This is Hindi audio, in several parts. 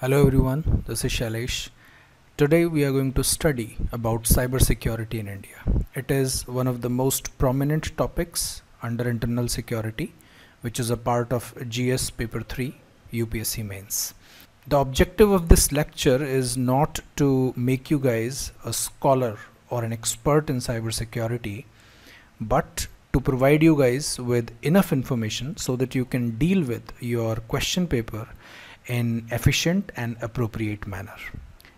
Hello everyone, this is Shailesh. Today we are going to study about cybersecurity in India. It is one of the most prominent topics under internal security, which is a part of GS paper 3 UPSC mains. The objective of this lecture is not to make you guys a scholar or an expert in cybersecurity, but to provide you guys with enough information so that you can deal with your question paper in efficient and appropriate manner.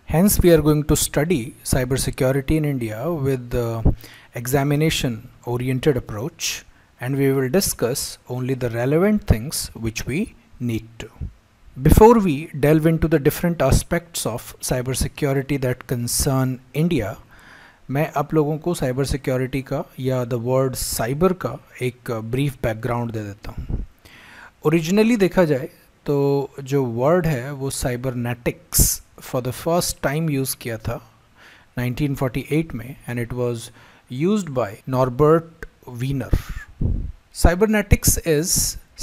Hence, we are going to study cybersecurity in India with the examination oriented approach and we will discuss only the relevant things which we need to. Before we delve into the different aspects of cybersecurity that concern India, मैं आप लोगों को साइबर सिक्योरिटी का या द वर्ड साइबर का एक ब्रीफ uh, बैकग्राउंड दे देता हूँ ओरिजिनली देखा जाए तो जो वर्ड है वो cybernetics for the first time use किया था 1948 में and it was used by Norbert Wiener cybernetics is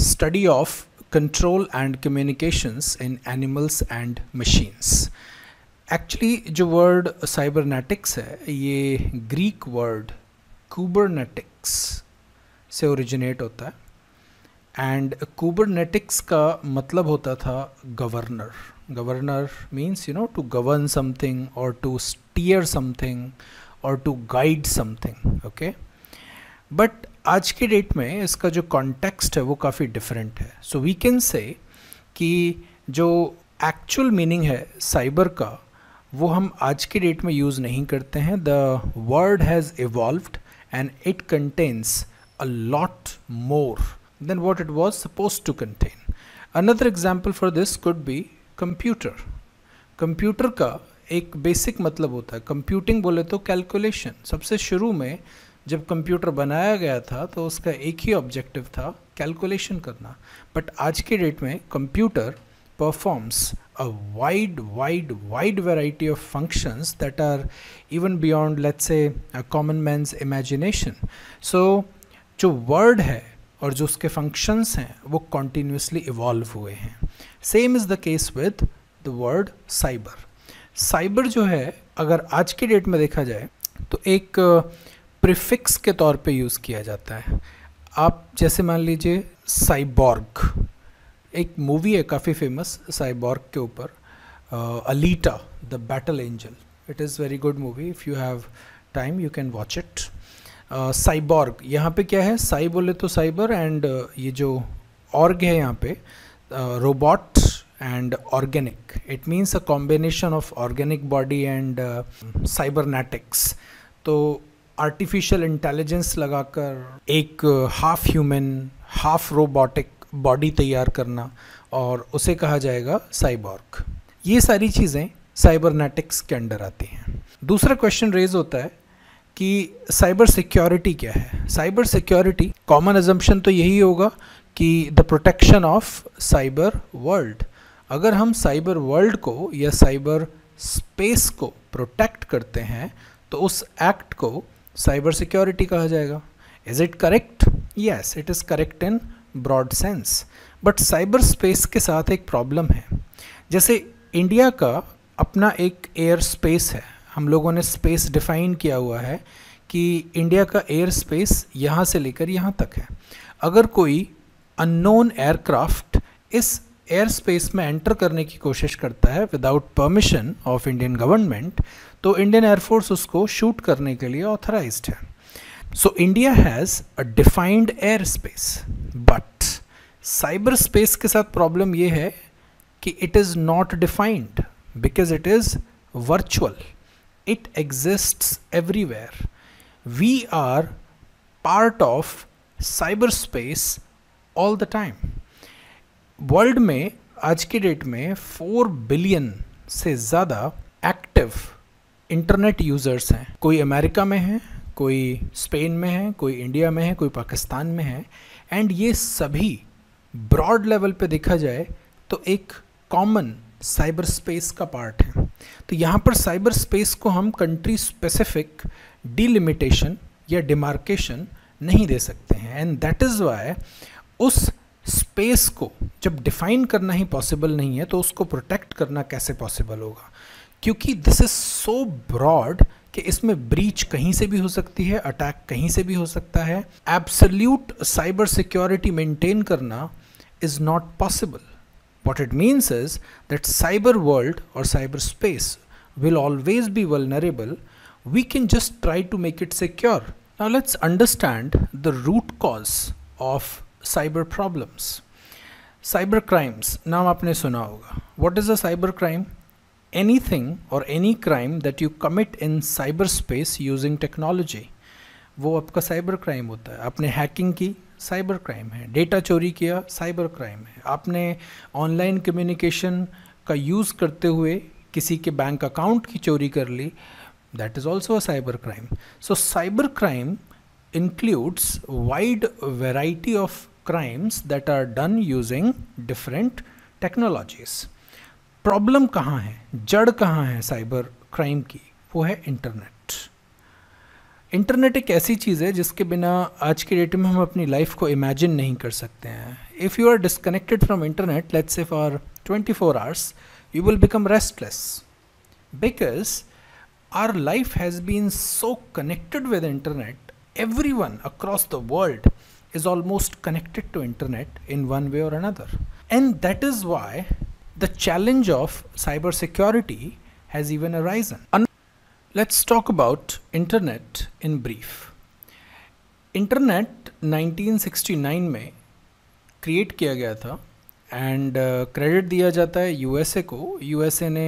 study of control and communications in animals and machines actually जो वर्ड साइबरनेटिक्स है ये ग्रीक वर्ड कूबरनेटिक्स से ओरिजिनेट होता है एंड कुबरनेटिक्स का मतलब होता था governor governor means you know to govern something और टू स्टीयर समथिंग और to guide something okay but आज के डेट में इसका जो कॉन्टेक्स्ट है वो काफ़ी डिफरेंट है सो वी कैन से कि जो एक्चुअल मीनिंग है साइबर का वो हम आज के डेट में यूज़ नहीं करते हैं the word has evolved and it contains a lot more than what it was supposed to contain another example for this could be computer computer ka ek basic matlab hota hai computing bole to calculation sabse shuru mein जब कंप्यूटर बनाया गया था तो उसका एक ही ऑब्जेक्टिव था कैलकुलेशन करना बट आज के डेट में computer performs a wide wide wide variety of functions that are even beyond let's say a common man's imagination so जो वर्ड है और जो उसके फंक्शंस हैं वो कॉन्टीन्यूसली इवॉल्व हुए हैं same is the case with the word cyber cyber जो है अगर आज की डेट में देखा जाए तो एक प्रिफिक्स के तौर पे यूज़ किया जाता है आप जैसे मान लीजिए साइबॉर्ग एक मूवी है काफ़ी फेमस साइबॉर्ग के ऊपर Alita the battle angel it is very good movie if you have time you can watch it cyborg uh, यहाँ पे क्या है साई बोले तो साइबर एंड uh, ये जो ऑर्ग है यहाँ पे robot and organic it means a combination of organic body and cybernetics तो आर्टिफिशियल इंटेलिजेंस लगाकर एक half human half robotic body तैयार करना और उसे कहा जाएगा साइबॉर्ग ये सारी चीज़ें साइबरनेटिक्स के अंडर आती हैं दूसरा क्वेश्चन रेज होता है कि साइबर सिक्योरिटी क्या है साइबर सिक्योरिटी कॉमन एजम्पन तो यही होगा कि the protection of cyber world अगर हम साइबर वर्ल्ड को या साइबर स्पेस को प्रोटेक्ट करते हैं तो उस एक्ट को साइबर सिक्योरिटी कहा जाएगा is it correct yes it is correct in broad sense but cyber space के साथ एक प्रॉब्लम है जैसे इंडिया का अपना एक एयर स्पेस है हम लोगों ने स्पेस डिफाइन किया हुआ है कि इंडिया का एयर स्पेस यहाँ से लेकर यहाँ तक है अगर कोई अननोन एयरक्राफ्ट इस एयर स्पेस में एंटर करने की कोशिश करता है without permission of Indian government तो इंडियन एयरफोर्स उसको शूट करने के लिए ऑथराइज है so India has a defined air space but cyber space के साथ प्रॉब्लम ये है कि it is not defined because it is virtual it exists everywhere we are part of cyber space all the time world में आज के डेट में फोर बिलियन से ज़्यादा एक्टिव इंटरनेट यूज़र्स हैं कोई अमेरिका में है कोई स्पेन में है कोई इंडिया में है कोई पाकिस्तान में है एंड ये सभी ब्रॉड लेवल पे देखा जाए तो एक कॉमन साइबर स्पेस का पार्ट है तो यहाँ पर साइबर स्पेस को हम कंट्री स्पेसिफिक डिलिमिटेशन या डिमार्केशन नहीं दे सकते हैं एंड दैट इज़ वाई उस स्पेस को जब डिफाइन करना ही पॉसिबल नहीं है तो उसको प्रोटेक्ट करना कैसे पॉसिबल होगा क्योंकि दिस इज़ सो ब्रॉड कि इसमें ब्रीच कहीं से भी हो सकती है अटैक कहीं से भी हो सकता है एब्सोल्यूट साइबर सिक्योरिटी मेंटेन करना is not possible What it means is that cyber world or cyberspace will always be vulnerable. We can just try to make it secure. Now let's understand the root cause of cyber problems. Cyber crimes. Now आपने सुना होगा. What is a cyber crime? Anything or any crime that you commit in cyberspace using technology. वो आपका साइबर क्राइम होता है आपने हैकिंग की साइबर क्राइम है डेटा चोरी किया साइबर क्राइम है आपने ऑनलाइन कम्युनिकेशन का यूज़ करते हुए किसी के बैंक अकाउंट की चोरी कर ली that is also a cyber crime so cyber crime includes wide variety of crimes that are done using different technologies problem कहाँ है जड़ कहाँ है साइबर क्राइम की वो है इंटरनेट इंटरनेट एक ऐसी चीज़ है जिसके बिना आज के डेट में हम अपनी लाइफ को इमेजिन नहीं कर सकते हैं if you are disconnected from internet let's say for 24 four hours you will become restless because our life has been so connected with internet every one across the world is almost connected to internet in one way or another and that is why the challenge of cyber security has even arisen let's talk about internet in brief internet 1969 में क्रिएट किया गया था एंड क्रेडिट uh, दिया जाता है यूएसए को यूएसए ने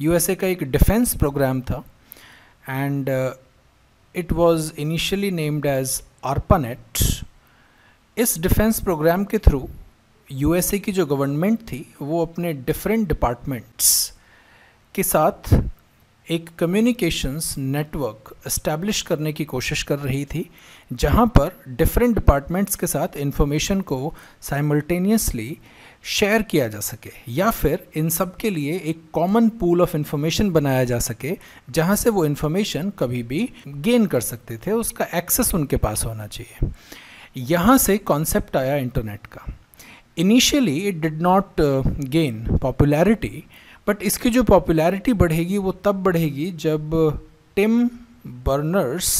यूएसए का एक डिफेंस प्रोग्राम था and it was initially named as ARPANET इस डिफेंस प्रोग्राम के थ्रू यूएसए की जो गवर्नमेंट थी वो अपने डिफरेंट डिपार्टमेंट्स के साथ एक कम्युनिकेशंस नेटवर्क इस्टेब्लिश करने की कोशिश कर रही थी जहां पर डिफरेंट डिपार्टमेंट्स के साथ इन्फॉर्मेशन को साइमल्टेनियसली शेयर किया जा सके या फिर इन सब के लिए एक कॉमन पूल ऑफ इन्फॉर्मेशन बनाया जा सके जहां से वो इन्फॉर्मेशन कभी भी गेन कर सकते थे उसका एक्सेस उनके पास होना चाहिए यहाँ से कॉन्सेप्ट आया इंटरनेट का initially it did not gain popularity but इसकी जो पॉपुलैरिटी बढ़ेगी वो तब बढ़ेगी जब टिम बर्नर्स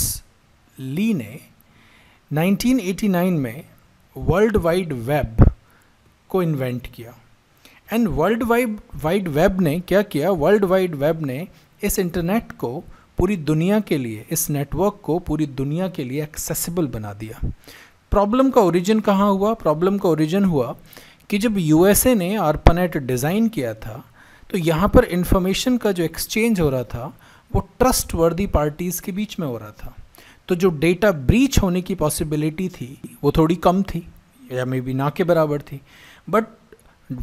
ली ने 1989 में वर्ल्ड वाइड वेब को इन्वेंट किया एंड वर्ल्ड वाइड वाइड वेब ने क्या किया वर्ल्ड वाइड वेब ने इस इंटरनेट को पूरी दुनिया के लिए इस नेटवर्क को पूरी दुनिया के लिए एक्सेसिबल बना दिया प्रॉब्लम का ओरिजिन कहाँ हुआ प्रॉब्लम का ओरिजिन हुआ कि जब यूएसए ने आर्पनेट डिज़ाइन किया था तो यहाँ पर इन्फॉर्मेशन का जो एक्सचेंज हो रहा था वो ट्रस्ट वर्दी पार्टीज़ के बीच में हो रहा था तो जो डेटा ब्रीच होने की पॉसिबिलिटी थी वो थोड़ी कम थी या मे बी ना के बराबर थी बट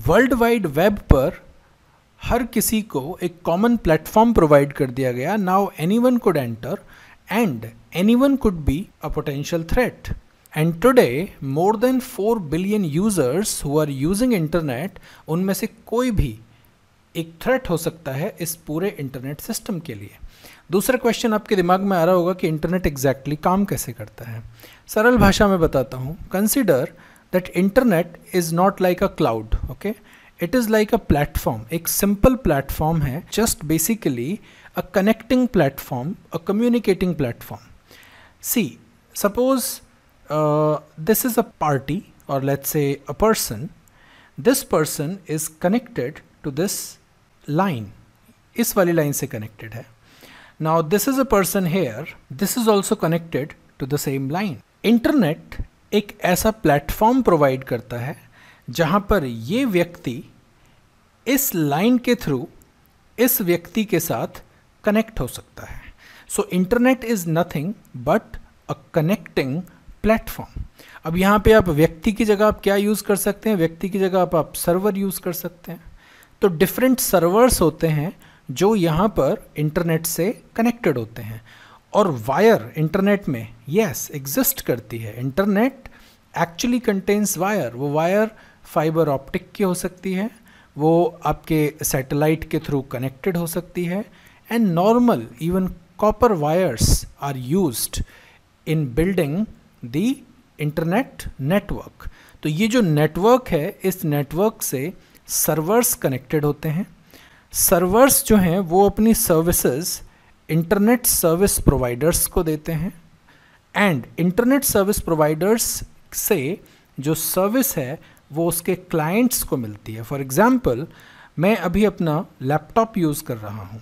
वर्ल्ड वाइड वेब पर हर किसी को एक कॉमन प्लेटफॉर्म प्रोवाइड कर दिया गया now any one could enter and any one could be a potential threat and today more than four billion users who are using internet उनमें से कोई भी एक थ्रेट हो सकता है इस पूरे इंटरनेट सिस्टम के लिए दूसरा क्वेश्चन आपके दिमाग में आ रहा होगा कि इंटरनेट एग्जैक्टली काम कैसे करता है सरल भाषा में बताता हूँ consider that internet is not like a cloud okay it is like a platform एक सिंपल प्लेटफॉर्म है just basically a connecting platform a communicating platform see suppose this is a party और let's a a person this person is connected to this line इस वाली लाइन से कनेक्टेड है now this is a person here this is also connected to the same line internet एक ऐसा प्लेटफॉर्म प्रोवाइड करता है जहाँ पर ये व्यक्ति इस लाइन के थ्रू इस व्यक्ति के साथ कनेक्ट हो सकता है so internet is nothing but a connecting platform अब यहाँ पे आप व्यक्ति की जगह आप क्या यूज़ कर सकते हैं व्यक्ति की जगह आप, आप सर्वर यूज़ कर सकते हैं तो डिफरेंट सर्वर्स होते हैं जो यहाँ पर इंटरनेट से कनेक्टेड होते हैं और वायर इंटरनेट में यस एग्जिस्ट करती है इंटरनेट एक्चुअली कंटेन्स वायर वो वायर फाइबर ऑप्टिक की हो सकती है वो आपके सैटेलाइट के थ्रू कनेक्टेड हो सकती है and normal even copper wires are use in building the internet network तो ये जो नेटवर्क है इस नेटवर्क से सर्वर्स कनेक्टेड होते हैं सर्वर्स जो हैं वो अपनी सर्विसेज इंटरनेट सर्विस प्रोवाइडर्स को देते हैं एंड इंटरनेट सर्विस प्रोवाइडर्स से जो सर्विस है वो उसके क्लाइंट्स को मिलती है फॉर एग्ज़ाम्पल मैं अभी अपना लैपटॉप यूज़ कर रहा हूँ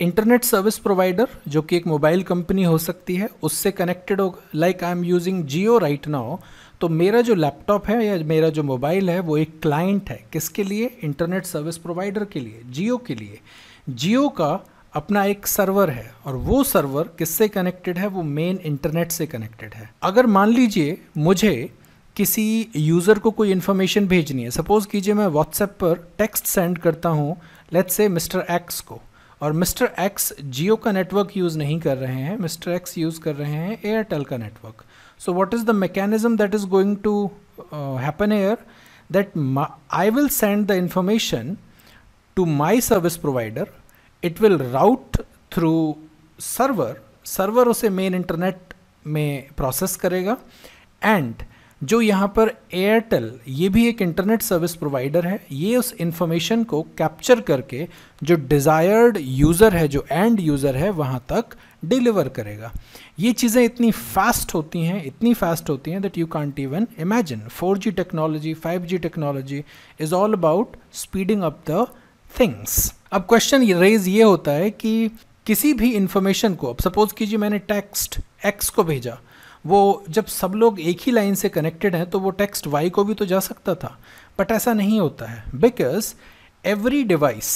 इंटरनेट सर्विस प्रोवाइडर जो कि एक मोबाइल कंपनी हो सकती है उससे कनेक्टेड होगा like I am using Jio right now तो मेरा जो लैपटॉप है या मेरा जो मोबाइल है वो एक क्लाइंट है किसके लिए इंटरनेट सर्विस प्रोवाइडर के लिए जियो के लिए जियो का अपना एक सर्वर है और वो सर्वर किससे कनेक्टेड है वो मेन इंटरनेट से कनेक्टेड है अगर मान लीजिए मुझे किसी यूज़र को कोई इन्फॉर्मेशन भेजनी है सपोज़ कीजिए मैं व्हाट्सएप पर टेक्स्ट सेंड करता हूँ लेट्स से मिस्टर एक्स को और मिस्टर एक्स जियो का नेटवर्क यूज़ नहीं कर रहे हैं मिस्टर एक्स यूज़ कर रहे हैं एयरटेल का network So what is the mechanism that is going to uh, happen here? That my, I will send the information to my service provider. It will route through server. Server use main internet mein process karega and जो यहाँ पर एयरटेल ये भी एक इंटरनेट सर्विस प्रोवाइडर है ये उस इन्फॉर्मेशन को कैप्चर करके जो डिज़ायर्ड यूज़र है जो एंड यूज़र है वहाँ तक डिलीवर करेगा ये चीज़ें इतनी फास्ट होती हैं इतनी फास्ट होती हैं that you can't even imagine four G technology five G technology is all about speeding up the things अब क्वेश्चन रेज ये होता है कि किसी भी इंफॉर्मेशन को अब सपोज कीजिए मैंने टेक्स्ट एक्स को भेजा वो जब सब लोग एक ही लाइन से कनेक्टेड हैं तो वो टेक्स्ट वाई को भी तो जा सकता था बट ऐसा नहीं होता है बिकॉज एवरी डिवाइस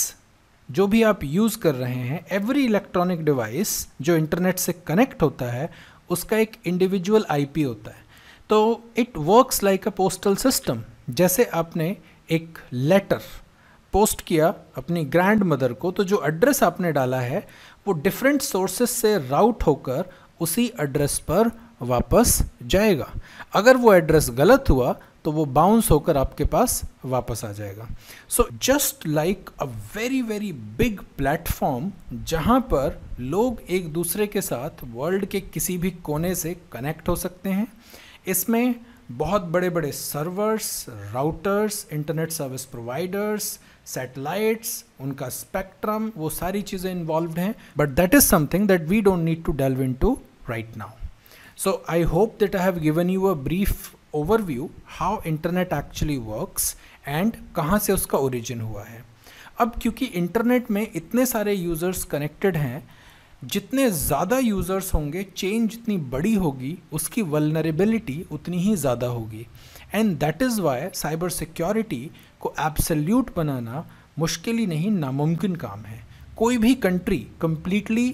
जो भी आप यूज़ कर रहे हैं एवरी इलेक्ट्रॉनिक डिवाइस जो इंटरनेट से कनेक्ट होता है उसका एक इंडिविजुअल आईपी होता है तो it works like a postal system जैसे आपने एक लेटर पोस्ट किया अपनी ग्रैंड मदर को तो जो एड्रेस आपने डाला है वो डिफरेंट सोर्सेस से राउट होकर उसी एड्रेस पर वापस जाएगा अगर वो एड्रेस गलत हुआ तो वो बाउंस होकर आपके पास वापस आ जाएगा so just like a very very big platform जहाँ पर लोग एक दूसरे के साथ वर्ल्ड के किसी भी कोने से कनेक्ट हो सकते हैं इसमें बहुत बड़े बड़े servers routers internet service providers satellites उनका स्पेक्ट्रम वो सारी चीज़ें इन्वॉल्व हैं but that is something that we don't need to delve into right now so I hope that I have given you a brief overview how internet actually works and कहाँ से उसका ओरिजिन हुआ है अब क्योंकि इंटरनेट में इतने सारे यूज़र्स कनेक्टेड हैं जितने ज़्यादा यूज़र्स होंगे चेन जितनी बड़ी होगी उसकी वलनरेबिलिटी उतनी ही ज़्यादा होगी and that is why cyber security को एब्सल्यूट बनाना मुश्किल ही नहीं नामुमकिन काम है कोई भी कंट्री कम्प्लीटली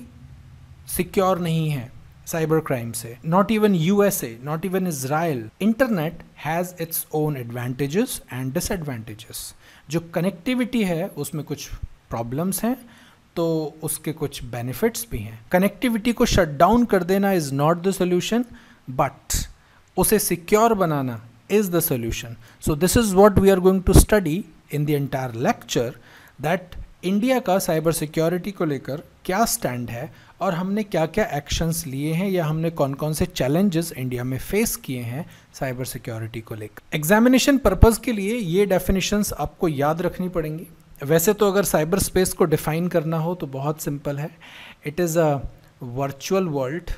सिक्योर नहीं है साइबर क्राइम से not even U S A not even Israel internet has its own advantages and disadvantages जो कनेक्टिविटी है उसमें कुछ प्रॉब्लम्स हैं तो उसके कुछ बेनिफिट्स भी हैं कनेक्टिविटी को शट डाउन कर देना is not the solution but उसे सिक्योर बनाना is the solution so this is what we are going to study in the entire lecture that India का साइबर सिक्योरिटी को लेकर क्या स्टैंड है और हमने क्या क्या एक्शंस लिए हैं या हमने कौन कौन से चैलेंजेस इंडिया में फेस किए हैं साइबर सिक्योरिटी को लेकर एग्जामिनेशन पर्पज़ के लिए ये डेफिनेशंस आपको याद रखनी पड़ेंगी वैसे तो अगर साइबर स्पेस को डिफ़ाइन करना हो तो बहुत सिंपल है it is a virtual world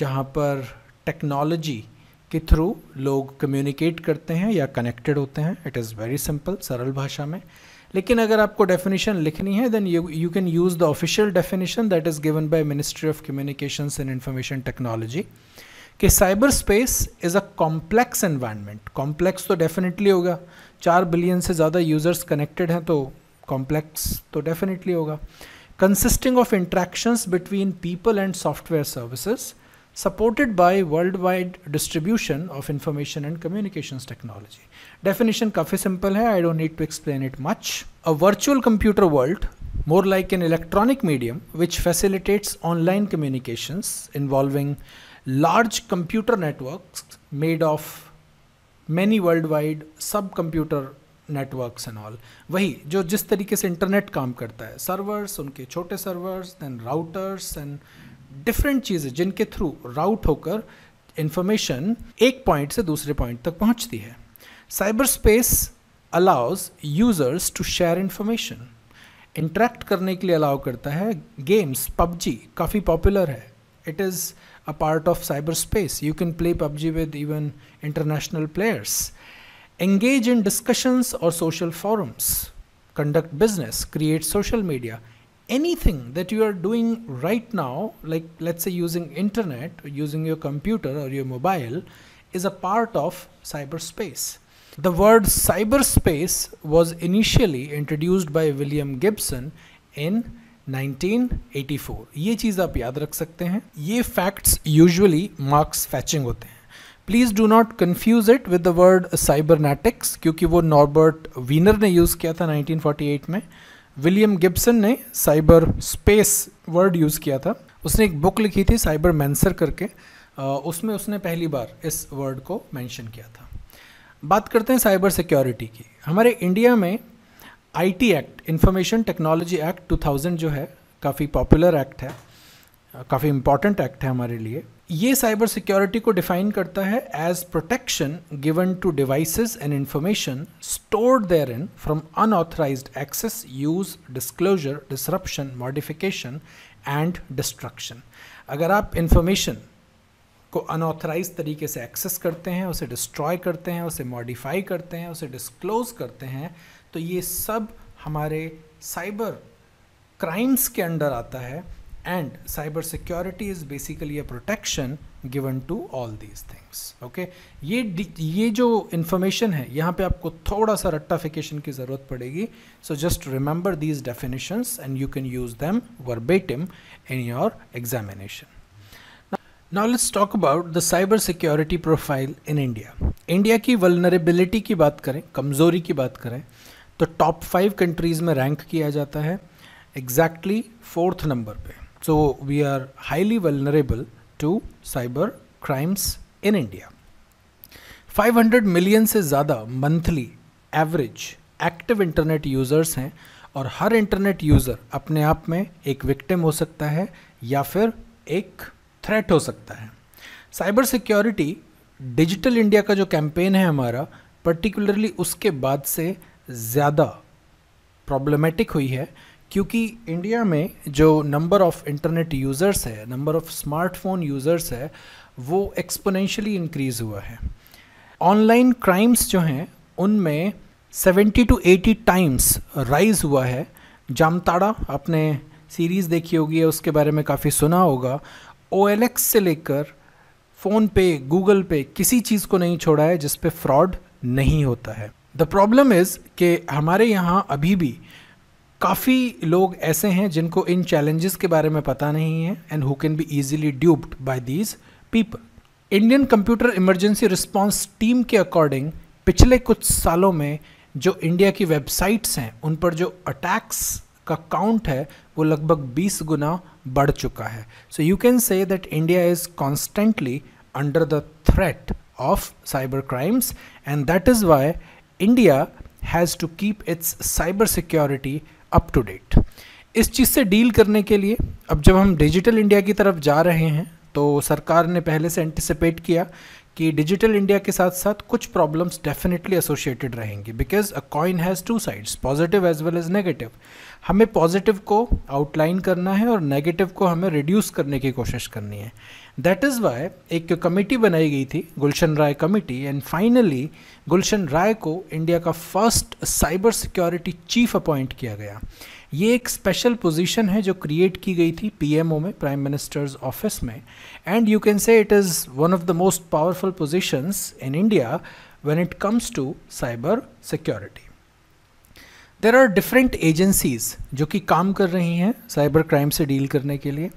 जहाँ पर टेक्नोलॉजी के थ्रू लोग कम्युनिकेट करते हैं या कनेक्टेड होते हैं इट इज़ वेरी सिंपल सरल भाषा में लेकिन अगर आपको डेफिनेशन लिखनी है then you can use the official definition that is given by ministry of communications and information technology कि cyber space is a complex environment complex तो डेफिनेटली होगा चार बिलियन से ज़्यादा यूज़र्स कनेक्टेड हैं तो कॉम्प्लेक्स तो डेफिनेटली होगा consisting of interactions between people and software services supported by worldwide distribution of information and communications technology. Definition काफ़ी simple I I don't need to explain it much. A virtual computer world more like an electronic medium which facilitates online communications involving large computer networks made of many worldwide subcomputer networks and all. वही जो जिस तरीके से इंटरनेट काम करता है सर्वर्स उनके छोटे सर्वर्स दैन राउटर्स डिफरेंट चीजें जिनके थ्रू राउट होकर इंफॉर्मेशन एक पॉइंट से दूसरे पॉइंट तक पहुंचती है cyber space allows users to share information interact करने के लिए अलाउ करता है गेम्स पबजी काफ़ी पॉपुलर है it is a part of cyber space you can play PUBG with even international players engage in discussions और social forums conduct business create social media anything that you are doing right now, like let's say using internet, using your computer or your mobile, is a part of cyberspace. The word cyberspace was initially introduced by William Gibson in 1984. ये चीज़ आप याद रख सकते हैं ये फैक्ट्स यूजुअली मार्क्स फैचिंग होते हैं please do not confuse it with the word cybernetics क्योंकि वो नॉर्बर्ट वीनर ने यूज़ किया था 1948 में विलियम गिब्सन ने साइबर स्पेस वर्ड यूज़ किया था उसने एक बुक लिखी थी साइबर मैंसर करके उसमें उसने पहली बार इस वर्ड को मेंशन किया था बात करते हैं साइबर सिक्योरिटी की हमारे इंडिया में IT act information technology act 2000 जो है काफ़ी पॉपुलर एक्ट है काफ़ी इम्पॉर्टेंट एक्ट है हमारे लिए ये साइबर सिक्योरिटी को डिफाइन करता है as protection given to devices and information stored therein from unauthorised access use disclosure disruption modification and destruction अगर आप इंफॉर्मेशन को अनऑथराइज तरीके से एक्सेस करते हैं उसे डिस्ट्रॉय करते हैं उसे मॉडिफाई करते हैं उसे डिस्क्लोज करते हैं तो ये सब हमारे साइबर क्राइम्स के अंडर आता है and cyber security is basically a protection given to all these things okay ये ये जो information है यहाँ पे आपको थोड़ा सा rectification की ज़रूरत पड़ेगी so just remember these definitions and you can use them verbatim in your examination now let's talk about the cyber security profile in India. India की vulnerability की बात करें कमज़ोरी की बात करें तो top फाइव countries में rank किया जाता है exactly फोर्थ number पे So we are highly vulnerable to cyber crimes in India. 500 million से ज़्यादा monthly average active internet users हैं और हर इंटरनेट यूज़र अपने आप में एक विक्टिम हो सकता है या फिर एक थ्रेट हो सकता है साइबर सिक्योरिटी डिजिटल इंडिया का जो कैंपेन है हमारा पर्टिकुलरली उसके बाद से ज़्यादा प्रॉब्लमेटिक हुई है क्योंकि इंडिया में जो नंबर ऑफ़ इंटरनेट यूज़र्स है नंबर ऑफ़ स्मार्टफोन यूज़र्स है वो एक्सपोनेंशियली इंक्रीज़ हुआ है ऑनलाइन क्राइम्स जो हैं उनमें 70 टू 80 टाइम्स राइज हुआ है जामताड़ा आपने सीरीज़ देखी होगी उसके बारे में काफ़ी सुना होगा ओ से लेकर फ़ोन पे गूगल पे किसी चीज़ को नहीं छोड़ा है जिसपे फ्रॉड नहीं होता है द प्रॉब्लम इज़ कि हमारे यहाँ अभी भी काफ़ी लोग ऐसे हैं जिनको इन चैलेंजेस के बारे में पता नहीं है and who can be easily duped by these people Indian computer emergency response team के अकॉर्डिंग पिछले कुछ सालों में जो इंडिया की वेबसाइट्स हैं उन पर जो अटैक्स का काउंट है वो लगभग 20 गुना बढ़ चुका है so you can say that India is constantly under the threat of cyber crimes and that is why India has to keep its cyber security up to date इस चीज़ से डील करने के लिए अब जब हम डिजिटल इंडिया की तरफ जा रहे हैं तो सरकार ने पहले से एंटिसिपेट किया कि डिजिटल इंडिया के साथ साथ कुछ प्रॉब्लम्स डेफिनेटली एसोसिएटेड रहेंगी because a coin has two sides positive as well as negative हमें पॉजिटिव को आउटलाइन करना है और नेगेटिव को हमें रिड्यूस करने की कोशिश करनी है दैट इज़ वाई एक कमेटी बनाई गई थी Gulshan Rai committee and finally Gulshan Rai को इंडिया का first cyber security chief appoint किया गया ये एक स्पेशल पोजीशन है जो क्रिएट की गई थी पीएमओ में प्राइम मिनिस्टर्स ऑफिस में and you can say it is one of the most powerful positions in India when it comes to cyber security there are different agencies जो कि काम कर रही हैं साइबर क्राइम से डील करने के लिए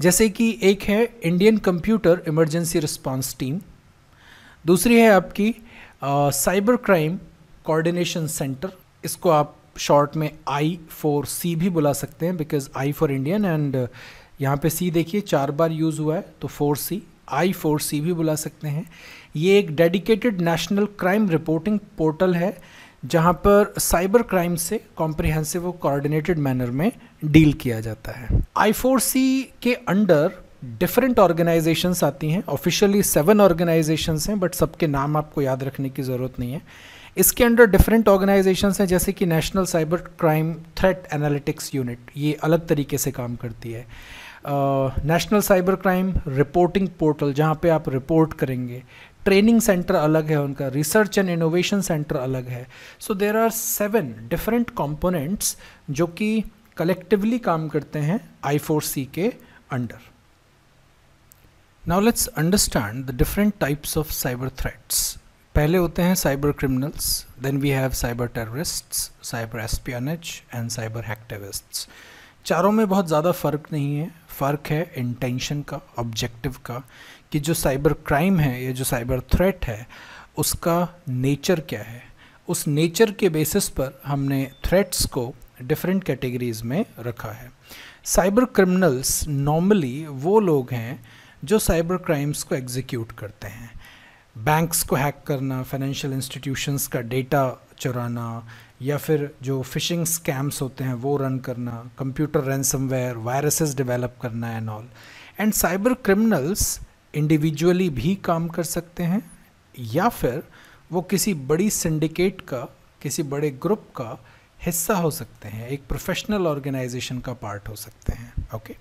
जैसे कि एक है Indian computer emergency response team दूसरी है आपकी साइबर क्राइम कोऑर्डिनेशन सेंटर इसको आप शॉर्ट में आई फॉर सी भी बुला सकते हैं because I for Indian and यहाँ पे सी देखिए चार बार यूज़ हुआ है तो फोर सी आई फोर सी भी बुला सकते हैं ये एक dedicated national crime reporting portal है जहाँ पर साइबर क्राइम से कॉम्प्रिहेंसिव और कोऑर्डिनेटेड मैनर में डील किया जाता है आई फोर सी के अंडर डिफरेंट ऑर्गेनाइजेशंस आती हैं ऑफिशियली सेवन ऑर्गेनाइजेशंस हैं बट सबके नाम आपको याद रखने की ज़रूरत नहीं है इसके अंडर डिफरेंट ऑर्गेनाइजेशन हैं जैसे कि national cyber crime threat analytics unit ये अलग तरीके से काम करती है national cyber crime reporting portal जहाँ पे आप रिपोर्ट करेंगे ट्रेनिंग सेंटर अलग है उनका रिसर्च एंड इनोवेशन सेंटर अलग है so there are seven different components जो कि कलेक्टिवली काम करते हैं आई फोर सी के under now let's understand the different types of cyber threats पहले होते हैं cyber criminals then we have cyber terrorists cyber espionage and cyber hacktivists चारों में बहुत ज़्यादा फ़र्क नहीं है फ़र्क है इंटेंशन का ऑब्जेक्टिव का कि जो साइबर क्राइम है या जो साइबर थ्रेट है उसका नेचर क्या है उस नेचर के बेसिस पर हमने थ्रेट्स को डिफरेंट कैटेगरीज में रखा है साइबर क्रिमिनल्स नॉर्मली वो लोग हैं जो साइबर क्राइम्स को एग्जीक्यूट करते हैं बैंक्स को हैक करना फाइनेंशियल इंस्टीट्यूशंस का डेटा चुराना या फिर जो फिशिंग स्कैम्स होते हैं वो रन करना कंप्यूटर रैनसमवेयर वायरसेस डेवलप करना and all and cyber criminals individually भी काम कर सकते हैं या फिर वो किसी बड़ी सिंडिकेट का किसी बड़े ग्रुप का हिस्सा हो सकते हैं एक प्रोफेशनल ऑर्गेनाइजेशन का पार्ट हो सकते हैं ओके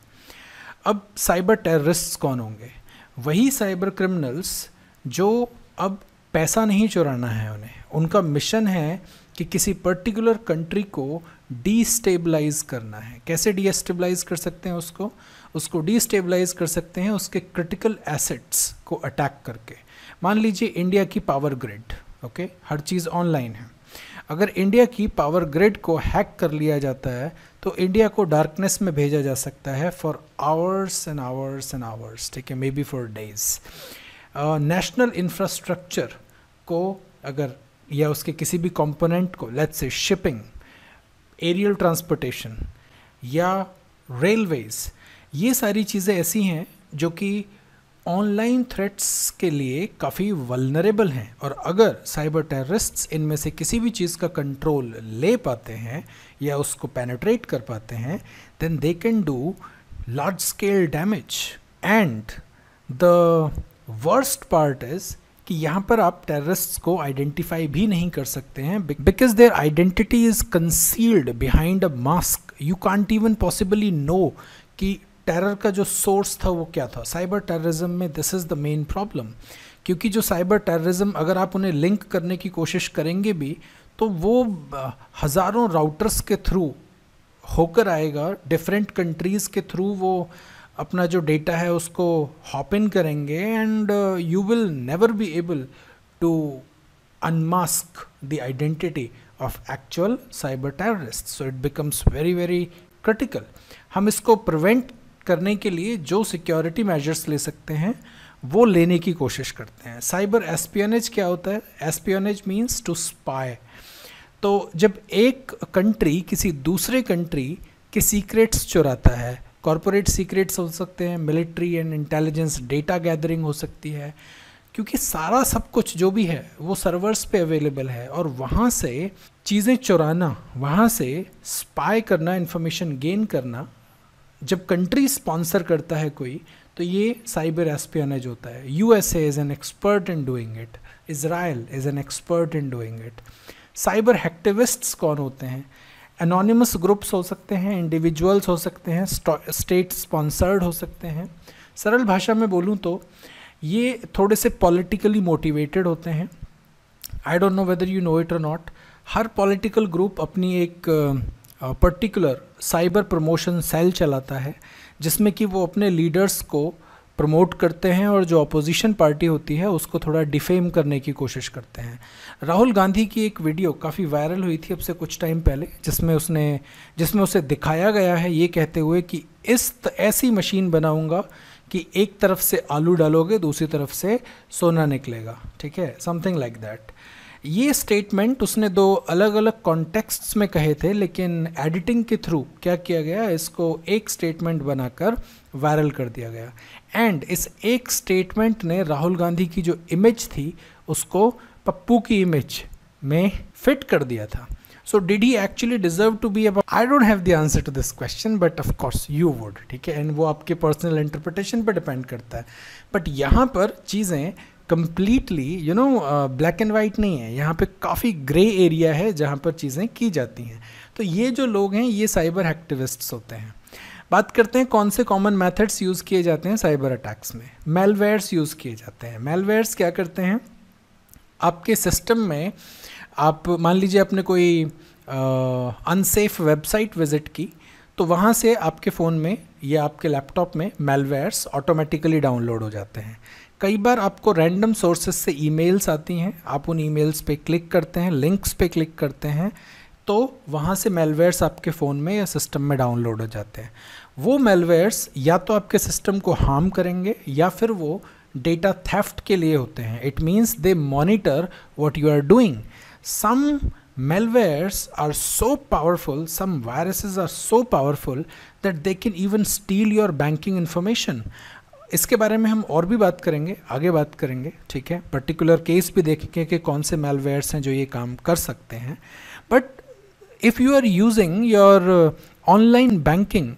अब साइबर टेररिस्ट कौन होंगे वही साइबर क्रिमिनल्स जो अब पैसा नहीं चुराना है उन्हें उनका मिशन है कि किसी पर्टिकुलर कंट्री को डीस्टेबलाइज करना है कैसे डीस्टेबलाइज कर सकते हैं उसको उसको डीस्टेबलाइज कर सकते हैं उसके क्रिटिकल एसेट्स को अटैक करके मान लीजिए इंडिया की पावर ग्रिड ओके हर चीज़ ऑनलाइन है अगर इंडिया की पावर ग्रिड को हैक कर लिया जाता है तो इंडिया को डार्कनेस में भेजा जा सकता है for hours and hours and hours ठीक है maybe for days national infrastructure को अगर या उसके किसी भी कंपोनेंट को let's say shipping aerial transportation या रेलवेज़ ये सारी चीज़ें ऐसी हैं जो कि ऑनलाइन थ्रेट्स के लिए काफ़ी वलनरेबल हैं और अगर साइबर टेररिस्ट्स इनमें से किसी भी चीज़ का कंट्रोल ले पाते हैं या उसको पेनेट्रेट कर पाते हैं then they can do large scale damage and the worst part is कि यहाँ पर आप टेररिस्ट्स को आइडेंटिफाई भी नहीं कर सकते हैं because their identity is concealed behind a mask you can't even possibly know कि टेरर का जो सोर्स था वो क्या था साइबर टेररिज्म में this is the main problem क्योंकि जो साइबर टेररिज्म अगर आप उन्हें लिंक करने की कोशिश करेंगे भी तो वो हज़ारों राउटर्स के थ्रू होकर आएगा डिफरेंट कंट्रीज़ के थ्रू वो अपना जो डेटा है उसको हॉप इन करेंगे and you will never be able to unmask the identity of actual cyber terrorist so it becomes very very critical हम इसको प्रिवेंट करने के लिए जो सिक्योरिटी मेजर्स ले सकते हैं वो लेने की कोशिश करते हैं साइबर एस्पियोनेज क्या होता है एस्पियोनेज मीन्स टू स्पाई तो जब एक कंट्री किसी दूसरे कंट्री के सीक्रेट्स चुराता है कॉरपोरेट सीक्रेट्स हो सकते हैं military and intelligence data gathering हो सकती है क्योंकि सारा सब कुछ जो भी है वो सर्वर्स पे अवेलेबल है और वहाँ से चीज़ें चुराना वहाँ से स्पाई करना इन्फॉर्मेशन गेन करना जब कंट्री स्पॉन्सर करता है कोई तो ये साइबर एस्पियोनेज होता है U S as an expert in doing it Israel is an expert in doing it cyber hacktivists कौन होते हैं एनोनिमस ग्रुप्स हो सकते हैं इंडिविजुअल्स हो सकते हैं स्टेट स्पॉन्सर्ड हो सकते हैं सरल भाषा में बोलूँ तो ये थोड़े से पॉलिटिकली मोटिवेटेड होते हैं I don't know whether you know it और नॉट हर पॉलिटिकल ग्रुप अपनी एक पर्टिकुलर साइबर प्रमोशन सेल चलाता है जिसमें कि वो अपने लीडर्स को प्रमोट करते हैं और जो अपोजिशन पार्टी होती है उसको थोड़ा डिफेम करने की कोशिश करते हैं राहुल गांधी की एक वीडियो काफ़ी वायरल हुई थी अब से कुछ टाइम पहले जिसमें उसने जिसमें उसे दिखाया गया है ये कहते हुए कि इस ऐसी मशीन बनाऊंगा कि एक तरफ से आलू डालोगे दूसरी तरफ से सोना निकलेगा ठीक है समथिंग लाइक दैट ये स्टेटमेंट उसने दो अलग अलग कॉन्टेक्स्ट्स में कहे थे लेकिन एडिटिंग के थ्रू क्या किया गया इसको एक स्टेटमेंट बनाकर वायरल कर दिया गया एंड इस एक स्टेटमेंट ने राहुल गांधी की जो इमेज थी उसको पप्पू की इमेज में फिट कर दिया था so did he actually deserve to be अब I don't have the answer to this question but of course you would ठीक है एंड वो आपके पर्सनल इंटरप्रिटेशन पर डिपेंड करता है बट यहाँ पर चीज़ें completely you know black and white नहीं है यहाँ पे काफ़ी ग्रे एरिया है जहाँ पर चीज़ें की जाती हैं तो ये जो लोग हैं ये साइबर एक्टिविस्ट्स होते हैं बात करते हैं कौन से कॉमन मेथड्स यूज़ किए जाते हैं साइबर अटैक्स में मेलवेयर्स यूज़ किए जाते हैं मेलवेयर्स क्या करते हैं आपके सिस्टम में आप मान लीजिए आपने कोई अनसेफ वेबसाइट विज़िट की तो वहाँ से आपके फ़ोन में या आपके लैपटॉप में मेलवेयर्स ऑटोमेटिकली डाउनलोड हो जाते हैं कई बार आपको रैंडम सोर्सेस से ईमेल्स आती हैं आप उन ईमेल्स पे क्लिक करते हैं लिंक्स पे क्लिक करते हैं तो वहाँ से मेलवेयर्स आपके फ़ोन में या सिस्टम में डाउनलोड हो जाते हैं वो मेलवेयर्स या तो आपके सिस्टम को हार्म करेंगे या फिर वो डेटा थेफ्ट के लिए होते हैं it means they monitor what you are doing some malwares are so powerful some viruses are so powerful that they can even steal your banking information इसके बारे में हम और भी बात करेंगे आगे बात करेंगे ठीक है पर्टिकुलर केस भी देखेंगे कि कौन से मेलवेयर्स हैं जो ये काम कर सकते हैं but if you are using your online banking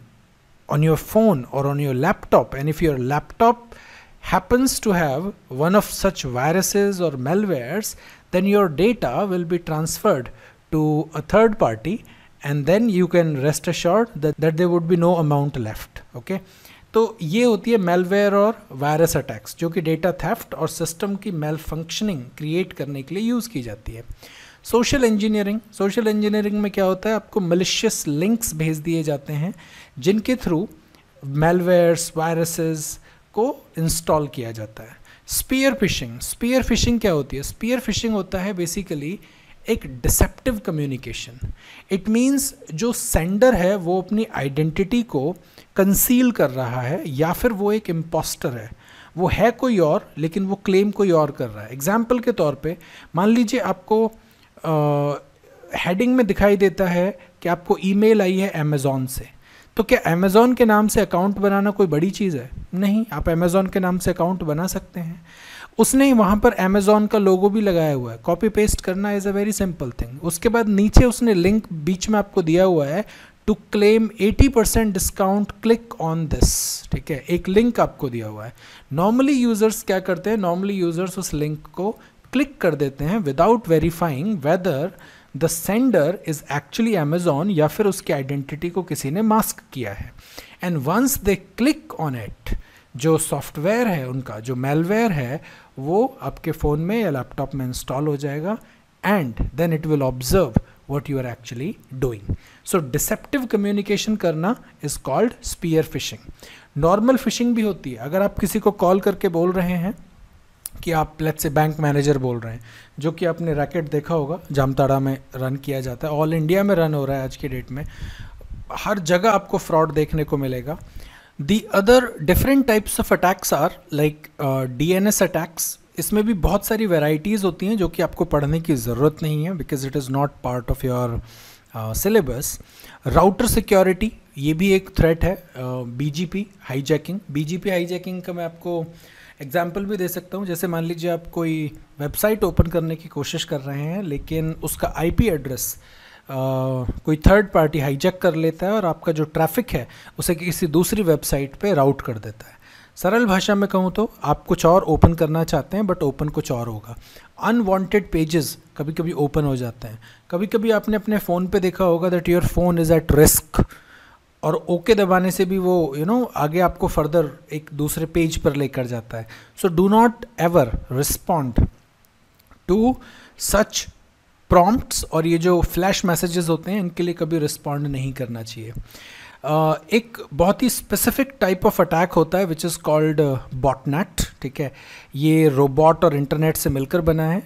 on your phone और on your laptop and if your laptop happens to have one of such viruses और malwares then your data will be transferred to a third party and then you can rest assured that they would be no amount left okay तो ये होती है मेलवेयर और वायरस अटैक्स जो कि डेटा थेफ्ट और सिस्टम की मेल फंक्शनिंग क्रिएट करने के लिए यूज़ की जाती है सोशल इंजीनियरिंग सोशल इंजीनियरिंग में क्या होता है आपको मलिशियस लिंक्स भेज दिए जाते हैं जिनके थ्रू मेलवेयर्स वायरसेस को इंस्टॉल किया जाता है स्पीयर फिशिंग स्पीयर फिशिंग क्या होती है स्पीयर फिशिंग होता है बेसिकली एक डिसेप्टिव कम्युनिकेशन इट मीन्स जो सेंडर है वो अपनी आइडेंटिटी को कंसील कर रहा है या फिर वो एक इम्पोस्टर है वो है कोई और लेकिन वो क्लेम कोई और कर रहा है एग्जाम्पल के तौर पे मान लीजिए आपको हेडिंग में दिखाई देता है कि आपको ईमेल आई है अमेज़ोन से तो क्या अमेज़ोन के नाम से अकाउंट बनाना कोई बड़ी चीज़ है नहीं आप अमेज़ोन के नाम से अकाउंट बना सकते हैं उसने वहाँ पर अमेज़ोन का लोगो भी लगाया हुआ है कॉपी पेस्ट करना is a very simple thing उसके बाद नीचे उसने लिंक बीच में आपको दिया हुआ है to claim 80 percent discount click on this ठीक है एक लिंक आपको दिया हुआ है नॉर्मली यूजर्स क्या करते हैं नॉर्मली यूजर्स उस लिंक को क्लिक कर देते हैं without verifying whether the sender is actually Amazon या फिर उसकी आइडेंटिटी को किसी ने मास्क किया है and once they click on it जो सॉफ्टवेयर है उनका जो मेलवेयर है वो आपके फ़ोन में या लैपटॉप में इंस्टॉल हो जाएगा and then it will observe what you are actually doing so deceptive communication करना is called spear phishing normal phishing भी होती है अगर आप किसी को कॉल करके बोल रहे हैं कि आप लेट से बैंक मैनेजर बोल रहे हैं जो कि आपने रैकेट देखा होगा जामताड़ा में रन किया जाता है ऑल इंडिया में रन हो रहा है आज के डेट में हर जगह आपको फ्रॉड देखने को मिलेगा the other different types of attacks are like D N S attacks इसमें भी बहुत सारी वेराइटीज़ होती हैं जो कि आपको पढ़ने की ज़रूरत नहीं है because it is not part of your syllabus router security ये भी एक थ्रेट है B G P hijacking B G P hijacking का मैं आपको एग्जाम्पल भी दे सकता हूँ जैसे मान लीजिए आप कोई वेबसाइट ओपन करने की कोशिश कर रहे हैं लेकिन उसका आई पी एड्रेस कोई थर्ड पार्टी हाईजैक कर लेता है और आपका जो ट्रैफिक है उसे किसी दूसरी वेबसाइट पर राउट कर देता है सरल भाषा में कहूँ तो आप कुछ और ओपन करना चाहते हैं बट ओपन कुछ और होगा अनवांटेड पेजेस कभी कभी ओपन हो जाते हैं कभी कभी आपने अपने फ़ोन पे देखा होगा that your phone is at risk और ओके okay दबाने से भी वो यू you नो know, आगे आपको फर्दर एक दूसरे पेज पर लेकर जाता है so do not ever respond to such prompts और ये जो फ्लैश मैसेजेस होते हैं इनके लिए कभी रिस्पॉन्ड नहीं करना चाहिए एक बहुत ही स्पेसिफिक टाइप ऑफ अटैक होता है विच इज़ कॉल्ड बॉटनेट ठीक है ये रोबोट और इंटरनेट से मिलकर बना है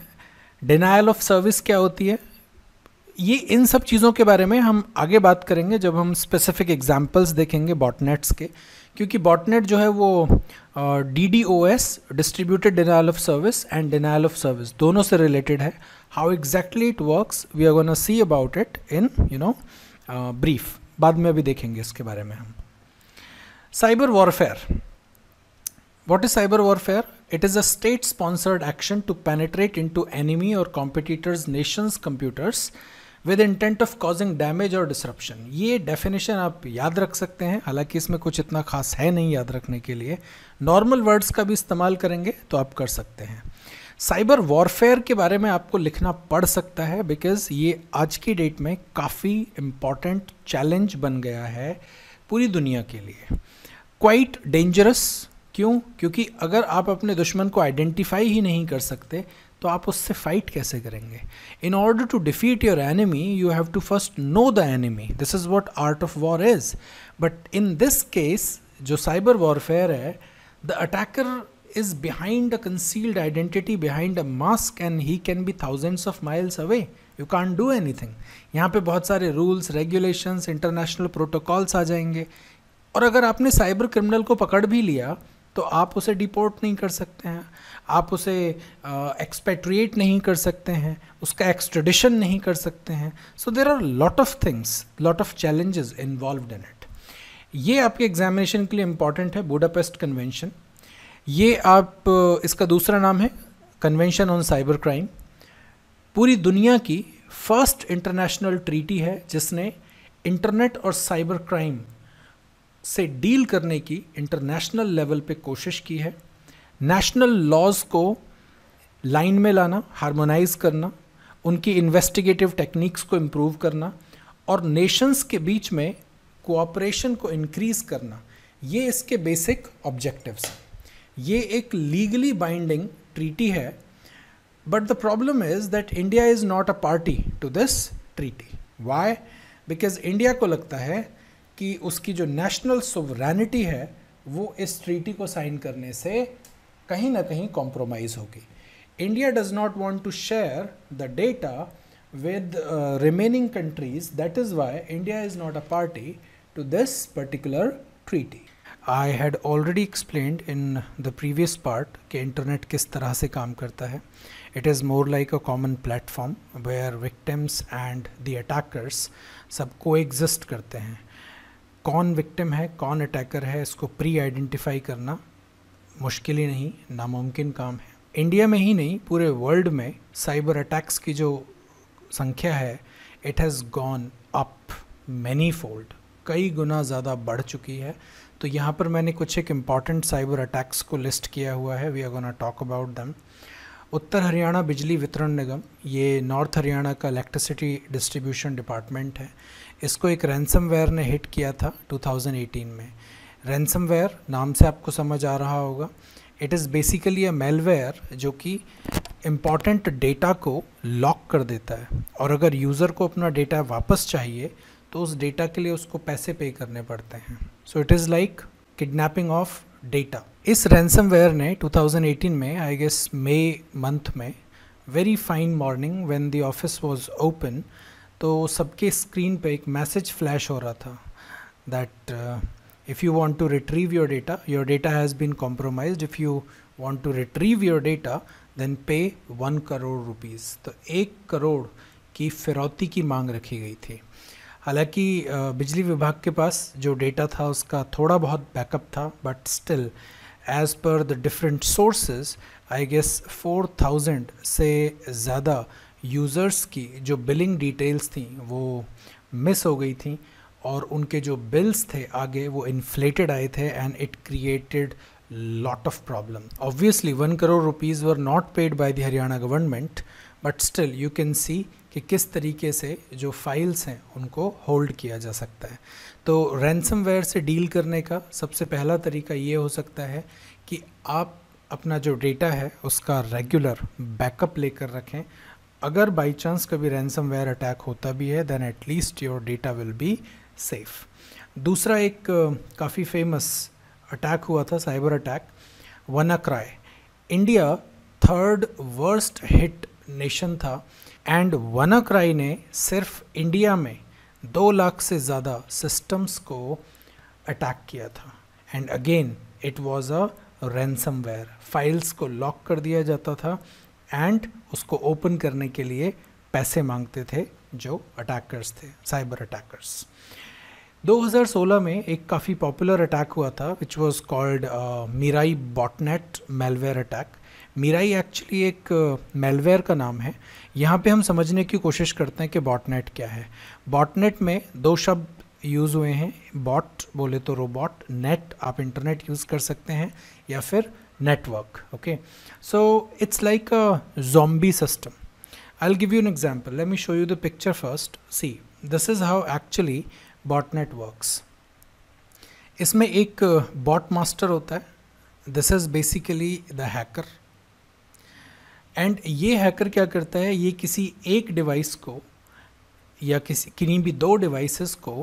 डिनाइल ऑफ सर्विस क्या होती है ये इन सब चीज़ों के बारे में हम आगे बात करेंगे जब हम स्पेसिफिक एग्जाम्पल्स देखेंगे बॉटनेट्स के क्योंकि बॉटनेट जो है वो D D O S distributed denial of service and denial of service दोनों से रिलेटेड है how exactly it works we are gonna see about it in you know brief बाद में अभी देखेंगे इसके बारे में हम cyber warfare what is cyber warfare it is a state sponsored action to penetrate into enemy और competitors nation computers with intent of causing damage और डिस्ट्रप्शन ये डेफिनेशन आप याद रख सकते हैं हालांकि इसमें कुछ इतना खास है नहीं याद रखने के लिए नॉर्मल वर्ड्स का भी इस्तेमाल करेंगे तो आप कर सकते हैं साइबर वॉरफेयर के बारे में आपको लिखना पड़ सकता है बिकॉज ये आज की डेट में काफ़ी इम्पॉर्टेंट चैलेंज बन गया है पूरी दुनिया के लिए क्वाइट डेंजरस क्यों क्योंकि अगर आप अपने दुश्मन को आइडेंटिफाई ही नहीं कर सकते तो आप उससे फाइट कैसे करेंगे in order to defeat your enemy you have to first know the enemy this is what art of war is but in this case जो साइबर वॉरफेयर है the attacker is behind a concealed identity behind a mask and he can be thousands of miles away you can do anything यहाँ पर बहुत सारे रूल्स रेगुलेशंस इंटरनेशनल प्रोटोकॉल्स आ जाएंगे और अगर आपने साइबर क्रिमिनल को पकड़ भी लिया तो आप उसे डिपोर्ट नहीं कर सकते हैं आप उसे एक्सपेट्रिएट uh, नहीं कर सकते हैं उसका एक्सट्रेडिशन नहीं कर सकते हैं so there are lot of things lot of challenges involve in it ये आपके एग्जामिनेशन के लिए इंपॉर्टेंट है बोडापेस्ट कन्वेंशन ये आप इसका दूसरा नाम है कन्वेंशन ऑन साइबर क्राइम पूरी दुनिया की फर्स्ट इंटरनेशनल ट्रीटी है जिसने इंटरनेट और साइबर क्राइम से डील करने की इंटरनेशनल लेवल पे कोशिश की है नेशनल लॉज को लाइन में लाना हार्मोनाइज करना उनकी इन्वेस्टिगेटिव टेक्निक्स को इम्प्रूव करना और नेशंस के बीच में कोऑपरेशन को इनक्रीज़ करना ये इसके बेसिक ऑब्जेक्टिव्स हैं ये एक लीगली बाइंडिंग ट्रीटी है but the problem is that India is not a party to this treaty why because India को लगता है कि उसकी जो नेशनल सुवरेनिटी है वो इस ट्रीटी को साइन करने से कहीं ना कहीं कॉम्प्रोमाइज होगी India does not want to share the data with remaining countries that is why India is not a party to this particular treaty I had already explained in the previous part कि इंटरनेट किस तरह से काम करता है it is more like a common platform where victims and the attackers सब को एग्जिस्ट करते हैं कौन विक्टिम है कौन अटैकर है इसको प्री आइडेंटिफाई करना मुश्किल ही नहीं नामुमकिन काम है इंडिया में ही नहीं पूरे वर्ल्ड में साइबर अटैक्स की जो संख्या है it has gone up many fold कई गुना ज़्यादा बढ़ चुकी है तो यहाँ पर मैंने कुछ एक इम्पॉर्टेंट साइबर अटैक्स को लिस्ट किया हुआ है we are gonna talk about them उत्तर हरियाणा बिजली वितरण निगम ये नॉर्थ हरियाणा का इलेक्ट्रिसिटी डिस्ट्रीब्यूशन डिपार्टमेंट है इसको एक रैनसम ने हिट किया था 2018 में रैनसम नाम से आपको समझ आ रहा होगा it is basically a malware जो कि इम्पॉर्टेंट डेटा को लॉक कर देता है और अगर यूज़र को अपना डेटा वापस चाहिए तो उस डेटा के लिए उसको पैसे पे करने पड़ते हैं so it is like kidnapping of data इस वेयर ने 2018 में आई गेस मे मंथ में very fine morning when the office was open तो सबके स्क्रीन पे एक मैसेज फ्लैश हो रहा था that if you want to retrieve your data your data has been compromise if you want to retrieve your data then pay one crore rupees तो एक करोड़ की फिरौती की मांग रखी गई थी हालांकि बिजली विभाग के पास जो डेटा था उसका थोड़ा बहुत बैकअप था but still as per the different sources I guess 4000 से ज़्यादा यूज़र्स की जो बिलिंग डिटेल्स थी वो मिस हो गई थी और उनके जो बिल्स थे आगे वो इन्फ्लेटेड आए थे and it created lot of problem obviously one crore rupees were not paid by the Haryana government but still you can see कि किस तरीके से जो फाइल्स हैं उनको होल्ड किया जा सकता है तो रैनसमवेयर से डील करने का सबसे पहला तरीका ये हो सकता है कि आप अपना जो डेटा है उसका रेगुलर बैकअप लेकर रखें अगर बाई चांस कभी रैनसमवेयर अटैक होता भी है then at least your data will be safe दूसरा एक काफ़ी फेमस अटैक हुआ था cyber attack cry India third worst hit nation था एंड वनाक्राई ने सिर्फ इंडिया में दो लाख से ज़्यादा सिस्टम्स को अटैक किया था and again it was a ware files को लॉक कर दिया जाता था एंड उसको ओपन करने के लिए पैसे मांगते थे जो अटैकर्स थे साइबर अटैकर्स 2016 में एक काफ़ी पॉपुलर अटैक हुआ था which was called Mirai botnet malware attack Mirai actually एक मेलवेयर का नाम है यहाँ पे हम समझने की कोशिश करते हैं कि बॉटनेट क्या है बॉटनेट में दो शब्द यूज़ हुए हैं बॉट बोले तो रोबोट नेट आप इंटरनेट यूज़ कर सकते हैं या फिर network okay so it's like a zombie system I give you an example let me show you the picture first see this is how actually botnet works इसमें एक बॉट मास्टर होता है this is basically the hacker and ये हैकर क्या करता है ये किसी एक डिवाइस को या किसी किन्हीं भी दो डिवाइसेस को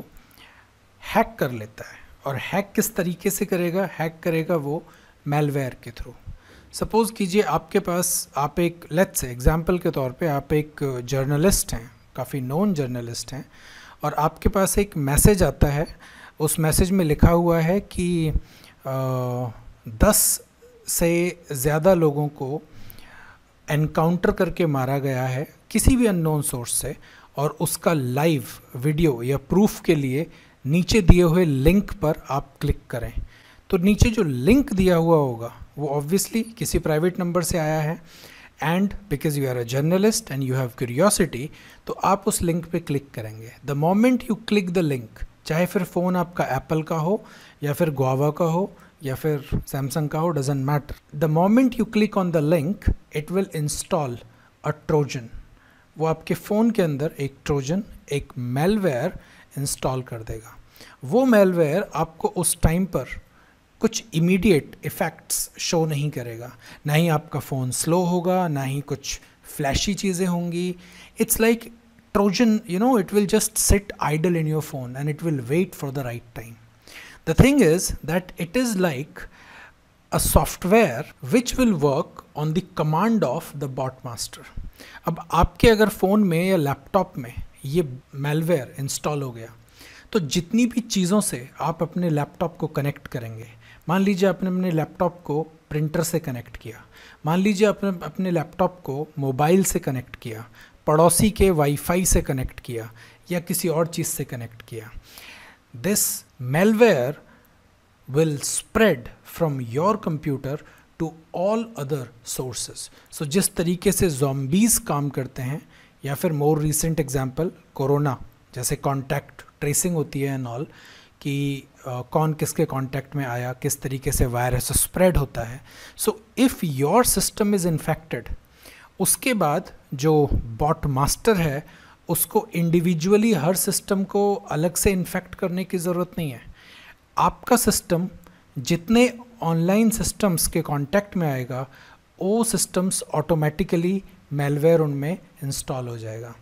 हैक कर लेता है और हैक किस तरीके से करेगा हैक करेगा वो मेलवेयर के थ्रू सपोज़ कीजिए आपके पास आप एक लेट्स एग्जाम्पल के तौर पे आप एक जर्नलिस्ट हैं काफ़ी नॉन जर्नलिस्ट हैं और आपके पास एक मैसेज आता है उस मैसेज में लिखा हुआ है कि आ, दस से ज़्यादा लोगों को एनकाउंटर करके मारा गया है किसी भी अननोन सोर्स से और उसका लाइव वीडियो या प्रूफ के लिए नीचे दिए हुए लिंक पर आप क्लिक करें तो नीचे जो लिंक दिया हुआ होगा वो ऑब्वियसली किसी प्राइवेट नंबर से आया है and because you are a journalist and you have curiosity तो आप उस लिंक पे क्लिक करेंगे the moment you click the link चाहे फिर फ़ोन आपका एप्पल का हो या फिर गोवा का हो या फिर सैमसंग का हो doesn't matter the moment you click on the link it will install a trojan वो आपके फ़ोन के अंदर एक ट्रोजन एक मेलवेयर इंस्टॉल कर देगा वो मेलवेयर आपको उस टाइम पर कुछ इमीडिएट इफ़ेक्ट्स शो नहीं करेगा ना ही आपका फ़ोन स्लो होगा ना ही कुछ फ्लैशी चीज़ें होंगी it's like trojan you know it will just sit idle in your phone and it will wait for the right time The thing is that it is like a software which will work on the command of the bot master. अब आपके अगर फ़ोन में या लैपटॉप में ये मेलवेयर इंस्टॉल हो गया तो जितनी भी चीज़ों से आप अपने लैपटॉप को कनेक्ट करेंगे मान लीजिए आपने अपने लैपटॉप को प्रिंटर से कनेक्ट किया मान लीजिए आपने अपने लैपटॉप को मोबाइल से कनेक्ट किया पड़ोसी के वाईफाई से कनेक्ट किया या किसी और चीज़ से कनेक्ट किया this malware will spread from your computer to all other sources. So जिस तरीके से zombies काम करते हैं या फिर more recent example corona जैसे contact tracing होती है and all कि uh, कौन किसके कांटेक्ट में आया किस तरीके से वायरस स्प्रेड होता है so if your system is infected उसके बाद जो बॉट मास्टर है उसको इंडिविजुअली हर सिस्टम को अलग से इन्फेक्ट करने की ज़रूरत नहीं है आपका सिस्टम जितने ऑनलाइन सिस्टम्स के कांटेक्ट में आएगा वो सिस्टम्स ऑटोमेटिकली मेलवेयर उनमें इंस्टॉल हो जाएगा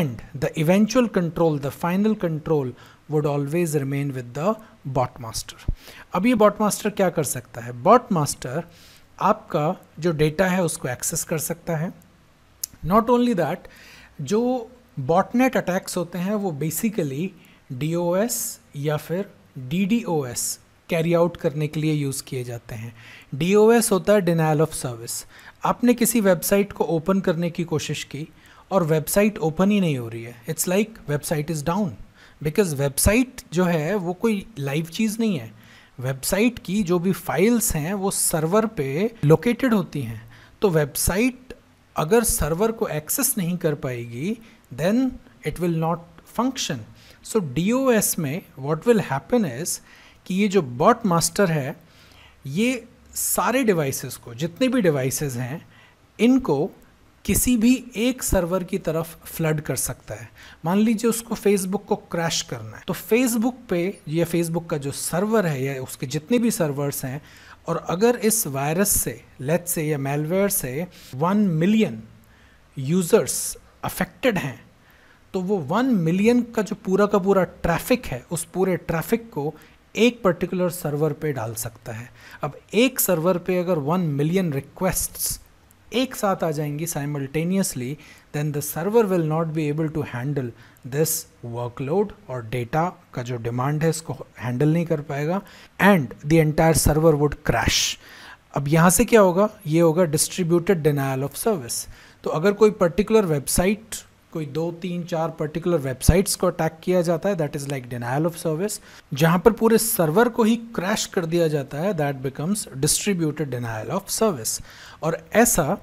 and the eventual control the final control would always remain with the bot master अब ये बॉट मास्टर क्या कर सकता है बॉट मास्टर आपका जो डेटा है उसको एक्सेस कर सकता है नॉट ओनली दैट जो बॉटनेट अटैक्स होते हैं वो बेसिकली डी या फिर डी कैरी आउट करने के लिए यूज़ किए जाते हैं डी होता है डिनाइल ऑफ सर्विस आपने किसी वेबसाइट को ओपन करने की कोशिश की और वेबसाइट ओपन ही नहीं हो रही है it's like website is down because website जो है वो कोई लाइव चीज़ नहीं है वेबसाइट की जो भी फाइल्स हैं वो सर्वर पे लोकेटेड होती हैं तो वेबसाइट अगर सर्वर को एक्सेस नहीं कर पाएगी then it will not function. So DOS में what will happen is कि ये जो बॉट मास्टर है ये सारे devices को जितने भी devices हैं इनको किसी भी एक सर्वर की तरफ फ्लड कर सकता है मान लीजिए उसको फेसबुक को क्रैश करना है तो फेसबुक पे या फेसबुक का जो सर्वर है या उसके जितने भी सर्वर्स हैं और अगर इस वायरस से लेट से या मेलवेयर से वन मिलियन यूज़र्स अफेक्टेड हैं तो वो वन मिलियन का जो पूरा का पूरा ट्रैफिक है उस पूरे ट्रैफिक को एक पर्टिकुलर सर्वर पे डाल सकता है अब एक सर्वर पे अगर वन मिलियन रिक्वेस्ट्स एक साथ आ जाएंगी simultaneously then the server will not be able to handle this workload और डेटा का जो डिमांड है इसको हैंडल नहीं कर पाएगा and the entire server would crash अब यहाँ से क्या होगा ये होगा डिस्ट्रीब्यूटेड डिनाइल ऑफ सर्विस तो अगर कोई पर्टिकुलर वेबसाइट कोई दो तीन चार पर्टिकुलर वेबसाइट्स को अटैक किया जाता है that is like denial of service जहाँ पर पूरे सर्वर को ही क्रैश कर दिया जाता है that becomes distributed denial of service और ऐसा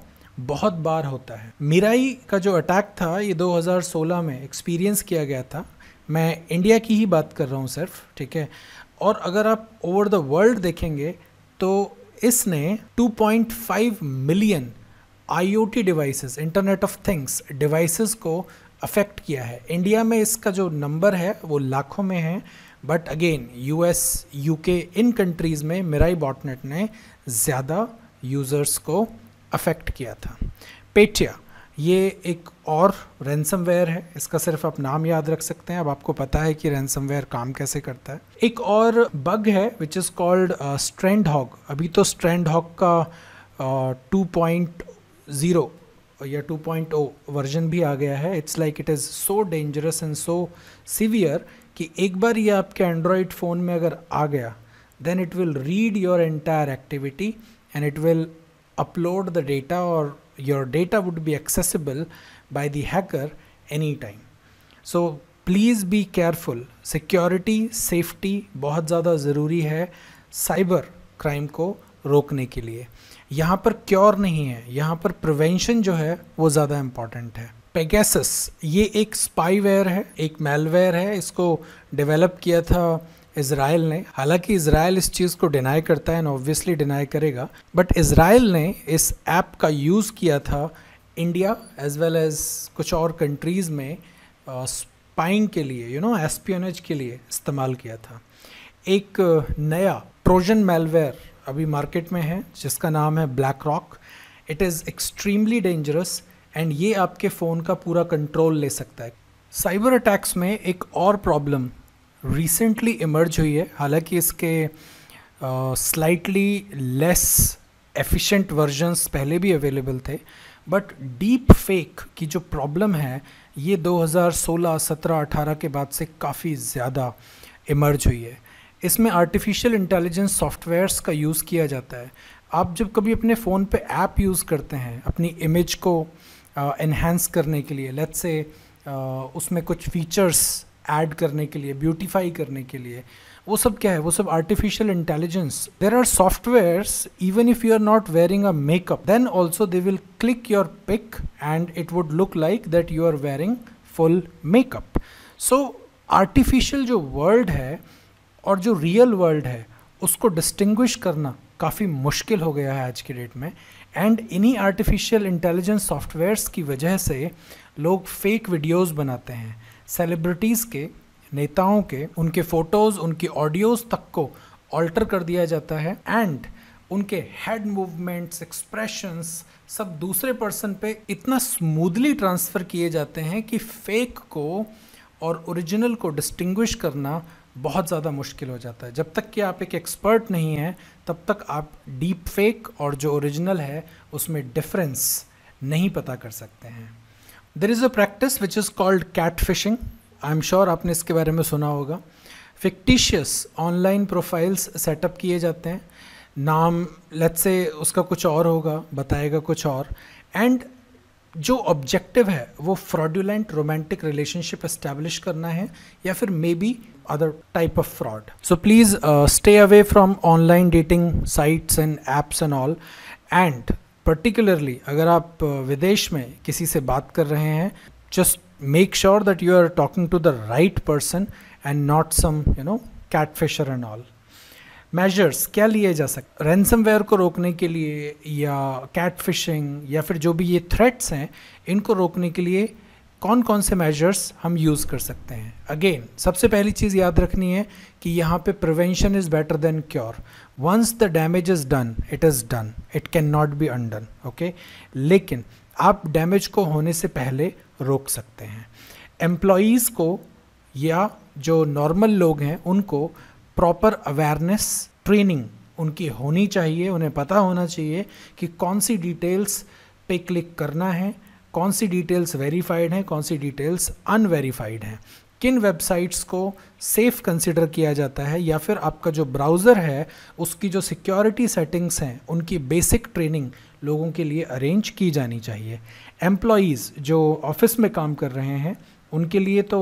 बहुत बार होता है मिराई का जो अटैक था ये 2016 में एक्सपीरियंस किया गया था मैं इंडिया की ही बात कर रहा हूँ सिर्फ ठीक है और अगर आप ओवर द वर्ल्ड देखेंगे तो इसने 2.5 million I devices internet of things devices को अफेक्ट किया है इंडिया में इसका जो नंबर है वो लाखों में है बट अगेन यूएस यूके इन कंट्रीज़ में मिराई बॉटनेट ने ज़्यादा यूज़र्स को अफेक्ट किया था पेटिया ये एक और रैनसम है इसका सिर्फ आप नाम याद रख सकते हैं अब आपको पता है कि रैनसम काम कैसे करता है एक और बग है which is called Strandhogg अभी तो स्ट्रेंड हॉग का टू uh, पॉइंट ज़ीरो या ओ वर्जन भी आ गया है it's like it is so dangerous and so severe कि एक बार ये आपके एंड्रॉयड फ़ोन में अगर आ गया then it will read your entire activity and it will the data और your data would be accessible accessible the hacker any time so please be careful security safety बहुत ज़्यादा ज़रूरी है साइबर क्राइम को रोकने के लिए यहाँ पर क्योर नहीं है यहाँ पर प्रिवेंशन जो है वो ज़्यादा इम्पॉर्टेंट है पेगैसस ये एक स्पाईवेयर है एक मेलवेयर है इसको डेवलप किया था इसराइल ने हालांकि इसराइल इस चीज़ को डिनाई करता है एंड ऑब्वियसली डिनाई करेगा बट इसराइल ने इस ऐप का यूज़ किया था इंडिया एज वेल एज कुछ और कंट्रीज़ में स्पाइंग के लिए यू नो एस्पियोनेज के लिए इस्तेमाल किया था एक नया ट्रोजन मेलवेयर अभी मार्केट में है जिसका नाम है Black Rock it is extremely dangerous and ये आपके फ़ोन का पूरा कंट्रोल ले सकता है साइबर अटैक्स में एक और प्रॉब्लम रिसेंटली इमर्ज हुई है हालांकि इसके स्लाइटली लेस एफिशिएंट वर्जन्स पहले भी अवेलेबल थे बट डीप फेक की जो प्रॉब्लम है ये 2016, 17, 18 के बाद से काफ़ी ज़्यादा इमर्ज हुई है इसमें आर्टिफिशियल इंटेलिजेंस सॉफ्टवेयर्स का यूज़ किया जाता है आप जब कभी अपने फ़ोन पे ऐप यूज़ करते हैं अपनी इमेज को इन्हेंस uh, करने के लिए लेट्स से uh, उसमें कुछ फीचर्स ऐड करने के लिए ब्यूटीफाई करने के लिए वो सब क्या है वो सब artificial intelligence there are softwares even if you are not wearing a makeup then also they will click your pic and it would look like that you are wearing full makeup so artificial जो वर्ल्ड है और जो रियल वर्ल्ड है उसको डिस्टिंग्विश करना काफ़ी मुश्किल हो गया है आज की डेट में एंड इन्हीं आर्टिफिशियल इंटेलिजेंस सॉफ्टवेयर्स की वजह से लोग फेक वीडियोस बनाते हैं सेलिब्रिटीज़ के नेताओं के उनके फ़ोटोज़ उनके ऑडियोज़ तक को ऑल्टर कर दिया जाता है एंड उनके हेड मूवमेंट्स एक्सप्रेशंस सब दूसरे पर्सन पे इतना स्मूदली ट्रांसफ़र किए जाते हैं कि फेक को और ओरिजिनल को डिस्टिंग्विश करना बहुत ज़्यादा मुश्किल हो जाता है जब तक कि आप एक एक्सपर्ट नहीं हैं तब तक आप डीप फेक और जो ओरिजिनल है उसमें डिफरेंस नहीं पता कर सकते हैं there is a practice which is called cat fishing I am sure आपने इसके बारे में सुना होगा फिक्टिशियस ऑनलाइन प्रोफाइल्स सेटअप किए जाते हैं नाम लेट से उसका कुछ और होगा बताएगा कुछ और एंड जो ऑब्जेक्टिव है वो फ्रॉडुलेंट रोमांटिक रिलेशनशिप इस्टेब्लिश करना है या फिर maybe other type of fraud so please uh, stay away from online dating sites and apps and all and particularly अगर आप uh, विदेश में किसी से बात कर रहे हैं just make sure that you are talking to the right person and not some you know cat fisher and all measures क्या लिए जा सकते रैनसमवेयर को रोकने के लिए या कैट फिशिंग या फिर जो भी ये थ्रेट्स हैं इनको रोकने के लिए कौन कौन से मेजर्स हम यूज़ कर सकते हैं अगेन सबसे पहली चीज़ याद रखनी है कि यहाँ पे prevention is better than cure once the damage is done it is done it can not be undone okay लेकिन आप डैमेज को होने से पहले रोक सकते हैं एम्प्लॉयज़ को या जो नॉर्मल लोग हैं उनको प्रॉपर अवेयरनेस ट्रेनिंग उनकी होनी चाहिए उन्हें पता होना चाहिए कि कौन सी डिटेल्स पे क्लिक करना है कौन सी डिटेल्स वेरीफाइड हैं कौन सी डिटेल्स अनवेरीफाइड हैं किन वेबसाइट्स को सेफ़ कंसिडर किया जाता है या फिर आपका जो ब्राउज़र है उसकी जो सिक्योरिटी सेटिंग्स हैं उनकी बेसिक ट्रेनिंग लोगों के लिए अरेंज की जानी चाहिए एम्प्लॉयज़ जो ऑफिस में काम कर रहे हैं उनके लिए तो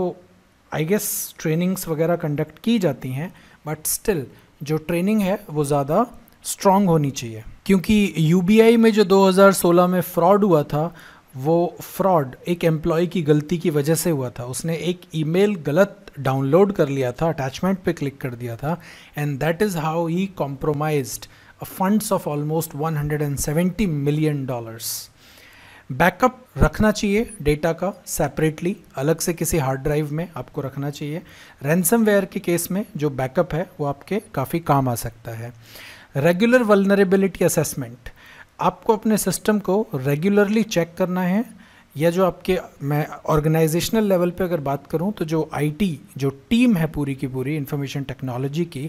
आई गेस ट्रेनिंग्स वगैरह कंडक्ट की जाती हैं बट स्टिल जो ट्रेनिंग है वो ज़्यादा स्ट्रांग होनी चाहिए क्योंकि यू में जो 2016 में फ्रॉड हुआ था वो फ्रॉड एक एम्प्लॉय की गलती की वजह से हुआ था उसने एक ईमेल गलत डाउनलोड कर लिया था अटैचमेंट पे क्लिक कर दिया था and that is how he compromise funds of almost 170 million dollars backup रखना चाहिए डेटा का सेपरेटली अलग से किसी हार्ड ड्राइव में आपको रखना चाहिए रैनसमवेयर के केस में जो बैकअप है वो आपके काफ़ी काम आ सकता है रेगुलर वलनरेबिलिटी असेसमेंट आपको अपने सिस्टम को रेगुलरली चेक करना है या जो आपके मैं ऑर्गेनाइजेशनल लेवल पे अगर बात करूं तो जो आईटी जो टीम है पूरी की पूरी इंफॉर्मेशन टेक्नोलॉजी की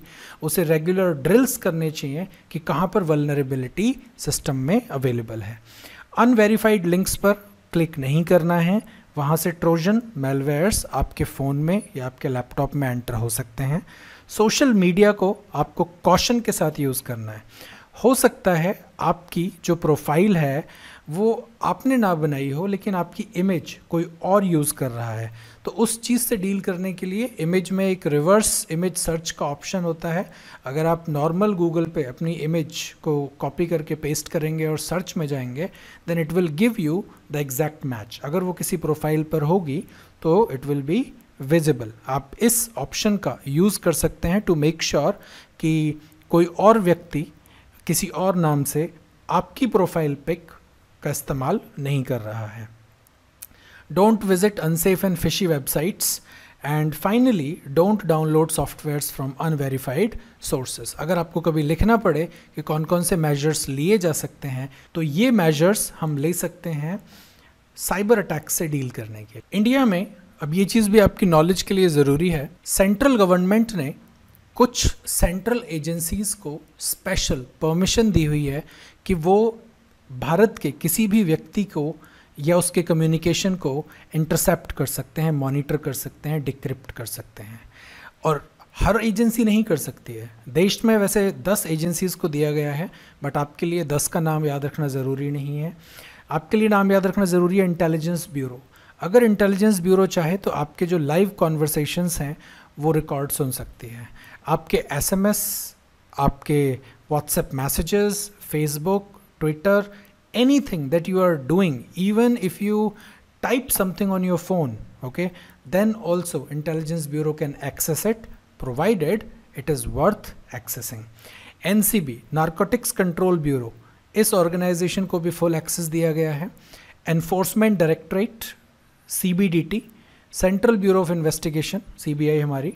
उसे रेगुलर ड्रिल्स करने चाहिए कि कहाँ पर वलनरेबिलिटी सिस्टम में अवेलेबल है अनवेरीफाइड लिंक्स पर क्लिक नहीं करना है वहाँ से ट्रोजन मेलवेयर्स आपके फ़ोन में या आपके लैपटॉप में एंटर हो सकते हैं सोशल मीडिया को आपको कॉशन के साथ यूज़ करना है हो सकता है आपकी जो प्रोफाइल है वो आपने ना बनाई हो लेकिन आपकी इमेज कोई और यूज़ कर रहा है तो उस चीज़ से डील करने के लिए इमेज में एक रिवर्स इमेज सर्च का ऑप्शन होता है अगर आप नॉर्मल गूगल पे अपनी इमेज को कॉपी करके पेस्ट करेंगे और सर्च में जाएंगे then it will give you the exact match अगर वो किसी प्रोफाइल पर होगी तो इट विल बी विजिबल आप इस ऑप्शन का यूज़ कर सकते हैं टू मेक श्योर कि कोई और व्यक्ति किसी और नाम से आपकी प्रोफाइल पिक का इस्तेमाल नहीं कर रहा है don't visit unsafe and fishy websites and finally don't download softwares from unverified sources अगर आपको कभी लिखना पड़े कि कौन कौन से मेजर्स लिए जा सकते हैं तो ये मेजर्स हम ले सकते हैं साइबर अटैक से डील करने के इंडिया में अब ये चीज़ भी आपकी नॉलेज के लिए ज़रूरी है सेंट्रल गवर्नमेंट ने कुछ सेंट्रल एजेंसीज़ को स्पेशल परमिशन दी हुई है कि वो भारत के किसी भी व्यक्ति को या उसके कम्युनिकेशन को इंटरसेप्ट कर सकते हैं मॉनिटर कर सकते हैं डिक्रिप्ट कर सकते हैं और हर एजेंसी नहीं कर सकती है देश में वैसे दस एजेंसीज़ को दिया गया है बट आपके लिए दस का नाम याद रखना ज़रूरी नहीं है आपके लिए नाम याद रखना ज़रूरी है इंटेलिजेंस ब्यूरो अगर इंटेलिजेंस ब्यूरो चाहे तो आपके जो लाइव कॉन्वर्सेशंस हैं वो रिकॉर्ड सुन सकती है आपके एस एम एस आपके WhatsApp messages Facebook Twitter anything that you are doing even if you type something on your phone okay then also intelligence bureau can access it provided it is worth accessing N C B narcotics control bureau इस ऑर्गेनाइजेशन को भी फुल एक्सेस दिया गया है enforcement directorate C B D T central bureau of investigation C B I हमारी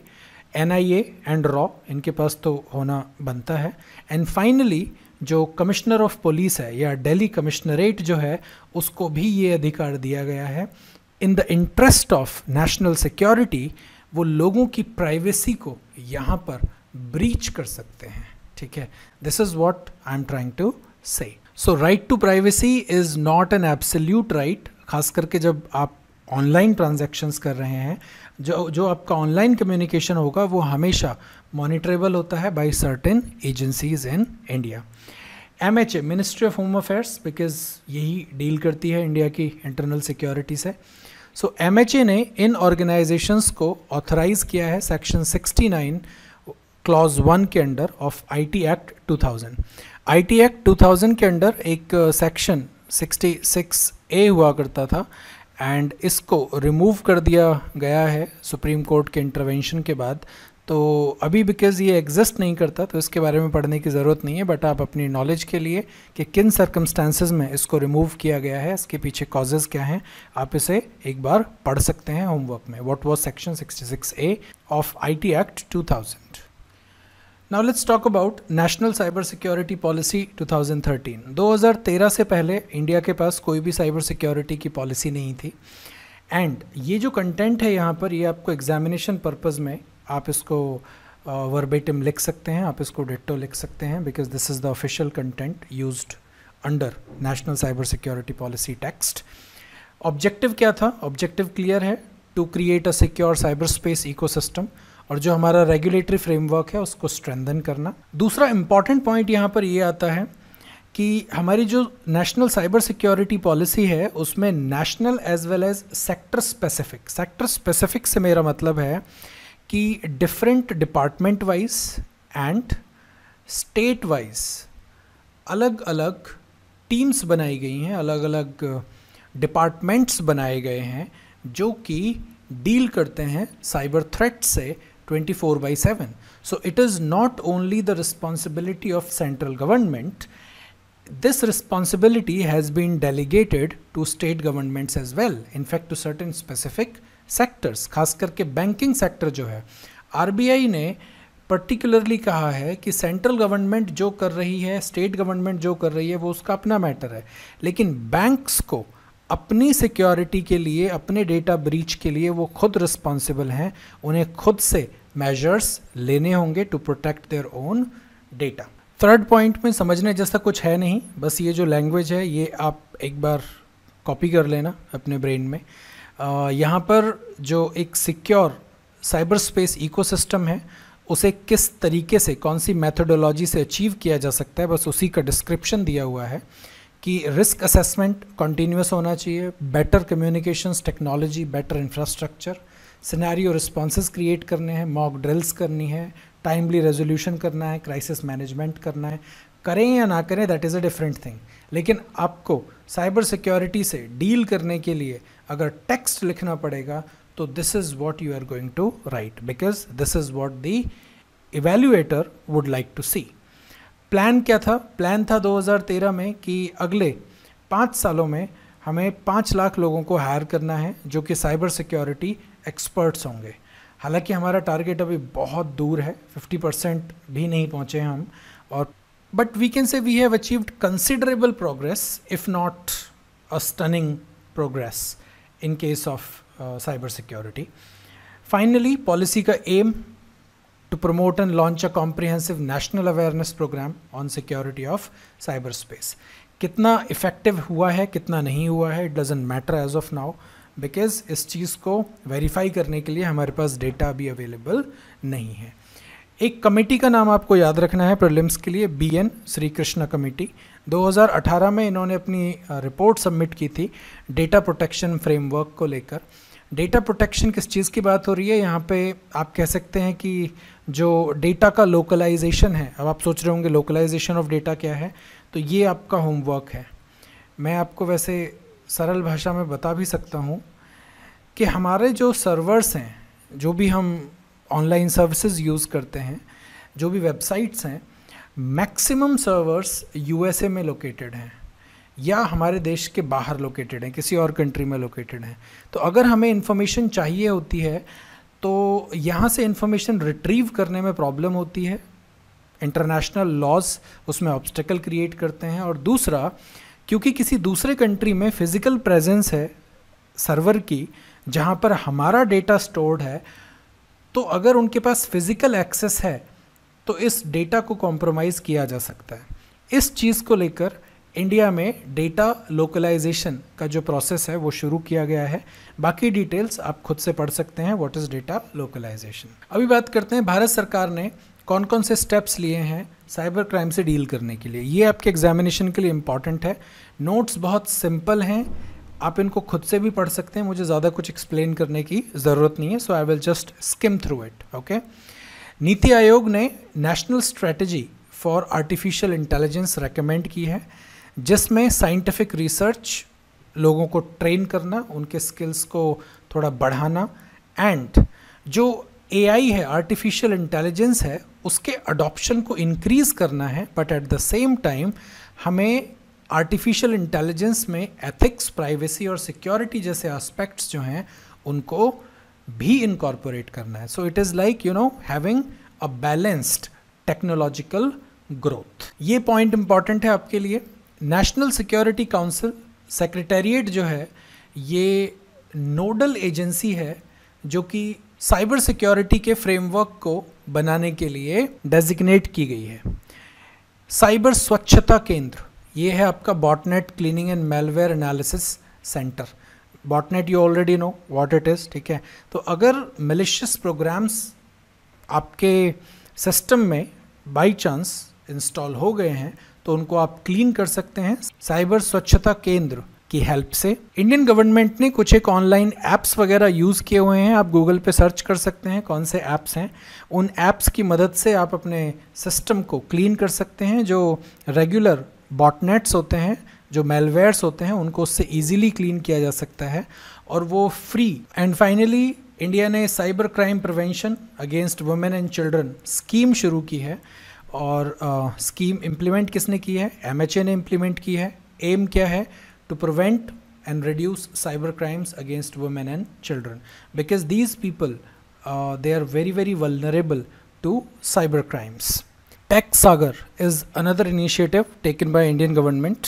एन आई एंड रॉ इनके पास तो होना बनता है एंड फाइनली जो कमिश्नर ऑफ पुलिस है या डेली कमिश्नरेट जो है उसको भी ये अधिकार दिया गया है in the interest of national security वो लोगों की प्राइवेसी को यहाँ पर ब्रीच कर सकते हैं ठीक है this is what I am trying to say so right to privacy is not an absolute right खास करके जब आप ऑनलाइन ट्रांजेक्शन्स कर रहे हैं जो जो आपका ऑनलाइन कम्युनिकेशन होगा वो हमेशा मॉनिटरेबल होता है by certain agencies in India M H A ministry of home affairs because यही डील करती है इंडिया की इंटरनल सिक्योरिटी से सो एम एच ए ने इन ऑर्गेनाइजेशंस को ऑथराइज किया है सेक्शन 69 क्लॉज वन के under of I T act 2000 T act 2000 के अंडर एक सेक्शन सिक्सटी 66 ए हुआ करता था एंड इसको रिमूव कर दिया गया है सुप्रीम कोर्ट के इंटरवेंशन के बाद तो अभी बिकॉज़ ये एग्जिस्ट नहीं करता तो इसके बारे में पढ़ने की ज़रूरत नहीं है बट आप अपनी नॉलेज के लिए कि किन सर्कमस्टांसिस में इसको रिमूव किया गया है इसके पीछे कॉजेज़ क्या हैं आप इसे एक बार पढ़ सकते हैं होमवर्क में what was section six A of T act thousand now let's talk about national cyber security policy 2013 2013 से पहले इंडिया के पास कोई भी साइबर सिक्योरिटी की पॉलिसी नहीं थी एंड ये जो कंटेंट है यहाँ पर ये आपको एग्जामिनेशन पर्पज़ में आप इसको वर्बेटिम uh, लिख सकते हैं आप इसको डिट्टो लिख सकते हैं because this is the official content use under national cyber security policy text objective क्या था ऑब्जेक्टिव क्लियर है to create a secure cyber space ecosystem और जो हमारा रेगुलेटरी फ्रेमवर्क है उसको स्ट्रेंथन करना दूसरा इम्पॉर्टेंट पॉइंट यहाँ पर ये आता है कि हमारी जो नेशनल साइबर सिक्योरिटी पॉलिसी है उसमें national as well as sector specific sector specific से मेरा मतलब है कि different department wise and state wise अलग अलग टीम्स बनाई गई हैं अलग अलग डिपार्टमेंट्स बनाए गए हैं जो कि डील करते हैं साइबर थ्रेट से 24 by 7. So it is not only the responsibility of central government, this responsibility has been delegated to state governments as well. In fact, to certain specific sectors खास करके banking sector jo hai rbi ne particularly कहा है कि सेंट्रल गवर्नमेंट जो कर रही है स्टेट गवर्नमेंट जो कर रही है वो उसका अपना मैटर है लेकिन बैंक्स को अपनी सिक्योरिटी के लिए अपने डेटा ब्रीच के लिए वो खुद रिस्पॉन्सिबल हैं उन्हें खुद से मेजर्स लेने होंगे to protect their own data third point में समझने जैसा कुछ है नहीं बस ये जो लैंग्वेज है ये आप एक बार कॉपी कर लेना अपने ब्रेन में यहाँ पर जो एक सिक्योर साइबर स्पेस इकोसिस्टम है उसे किस तरीके से कौन सी मैथडोलॉजी से अचीव किया जा सकता है बस उसी का डिस्क्रिप्शन दिया हुआ है कि रिस्क असेसमेंट कंटिन्यूस होना चाहिए better communications technology better infrastructure scenario responses create करने हैं मॉक ड्रिल्स करनी है टाइमली रेजोल्यूशन करना है क्राइसिस मैनेजमेंट करना है करें या ना करें that is a different thing लेकिन आपको साइबर सिक्योरिटी से डील करने के लिए अगर टेक्स्ट लिखना पड़ेगा तो this is what you are going to write because this is what the evaluator would like to see plan क्या था प्लान था 2013 में कि अगले पाँच सालों में हमें पाँच लाख लोगों को हायर करना है जो कि साइबर सिक्योरिटी एक्सपर्ट्स होंगे हालांकि हमारा टारगेट अभी बहुत दूर है 50 परसेंट भी नहीं पहुँचे हम और but we can say we have achieved considerable progress if not a stunning progress in case of cyber security finally policy का aim to promote and launch a comprehensive national awareness program on security of cyberspace. कितना इफ़ेक्टिव हुआ है कितना नहीं हुआ है it doesn't matter as of now because इस चीज़ को वेरीफाई करने के लिए हमारे पास डेटा भी अवेलेबल नहीं है एक कमेटी का नाम आपको याद रखना है प्रलिम्स के लिए B N Shri Krishna committee 2018 में इन्होंने अपनी रिपोर्ट सबमिट की थी डेटा प्रोटेक्शन फ्रेमवर्क को लेकर डेटा प्रोटेक्शन किस चीज़ की बात हो रही है यहाँ पे आप कह सकते हैं कि जो डेटा का लोकलाइजेशन है अब आप सोच रहे होंगे लोकलाइजेशन ऑफ डेटा क्या है तो ये आपका होमवर्क है मैं आपको वैसे सरल भाषा में बता भी सकता हूँ कि हमारे जो सर्वर्स हैं जो भी हम ऑनलाइन सर्विसेज यूज़ करते हैं जो भी वेबसाइट्स हैं मैक्सिमम सर्वर्स यूएसए में लोकेटेड हैं या हमारे देश के बाहर लोकेटेड हैं किसी और कंट्री में लोकेटेड हैं तो अगर हमें इन्फॉर्मेशन चाहिए होती है तो यहाँ से इन्फॉर्मेशन रिट्रीव करने में प्रॉब्लम होती है इंटरनेशनल लॉज उसमें ऑब्स्टेकल क्रिएट करते हैं और दूसरा क्योंकि किसी दूसरे कंट्री में फ़िज़िकल प्रेजेंस है सर्वर की जहाँ पर हमारा डेटा स्टोर्ड है तो अगर उनके पास फ़िज़िकल एक्सेस है तो इस डेटा को कॉम्प्रोमाइज़ किया जा सकता है इस चीज़ को लेकर इंडिया में डेटा लोकलाइजेशन का जो प्रोसेस है वो शुरू किया गया है बाकी डिटेल्स आप खुद से पढ़ सकते हैं व्हाट इज़ डेटा लोकलाइजेशन अभी बात करते हैं भारत सरकार ने कौन कौन से स्टेप्स लिए हैं साइबर क्राइम से डील करने के लिए ये आपके एग्जामिनेशन के लिए इम्पॉर्टेंट है नोट्स बहुत सिंपल हैं आप इनको खुद से भी पढ़ सकते हैं मुझे ज़्यादा कुछ एक्सप्लेन करने की ज़रूरत नहीं है so I will just skim through it okay NITI Aayog ने national strategy for artificial intelligence recommend की है जिसमें साइंटिफिक रिसर्च लोगों को ट्रेन करना उनके स्किल्स को थोड़ा बढ़ाना एंड जो ए है आर्टिफिशियल इंटेलिजेंस है उसके अडॉप्शन को इनक्रीज़ करना है but at the same time हमें आर्टिफिशियल इंटेलिजेंस में एथिक्स प्राइवेसी और सिक्योरिटी जैसे एस्पेक्ट्स जो हैं उनको भी इनकॉर्पोरेट करना है so it is like you know having a balanced technological growth ये पॉइंट इंपॉर्टेंट है आपके लिए नेशनल सिक्योरिटी काउंसिल सेक्रेटेरिएट जो है ये नोडल एजेंसी है जो कि साइबर सिक्योरिटी के फ्रेमवर्क को बनाने के लिए डेजिग्नेट की गई है साइबर स्वच्छता केंद्र ये है आपका botnet cleaning and malware analysis centre botnet you already know what it is ठीक है तो अगर मलिशियस प्रोग्राम्स आपके सिस्टम में बाई चांस इंस्टॉल हो गए हैं तो उनको आप क्लीन कर सकते हैं साइबर स्वच्छता केंद्र की हेल्प से इंडियन गवर्नमेंट ने कुछ एक ऑनलाइन ऐप्स वगैरह यूज़ किए हुए हैं आप गूगल पे सर्च कर सकते हैं कौन से ऐप्स हैं उन ऐप्स की मदद से आप अपने सिस्टम को क्लीन कर सकते हैं जो रेगुलर बॉटनेट्स होते हैं जो मेलवेयर्स होते हैं उनको उससे ईजिली क्लीन किया जा सकता है और वो फ्री एंड फाइनली इंडिया ने cyber crime prevention against women and children scheme शुरू की है और स्कीम uh, इम्प्लीमेंट किसने की है एम ने इम्प्लीमेंट की है एम क्या है to prevent and reduce cyber crimes against women and children because these people they are very very vulnerable to cyber crimes tax Sagar is another initiative taken by Indian government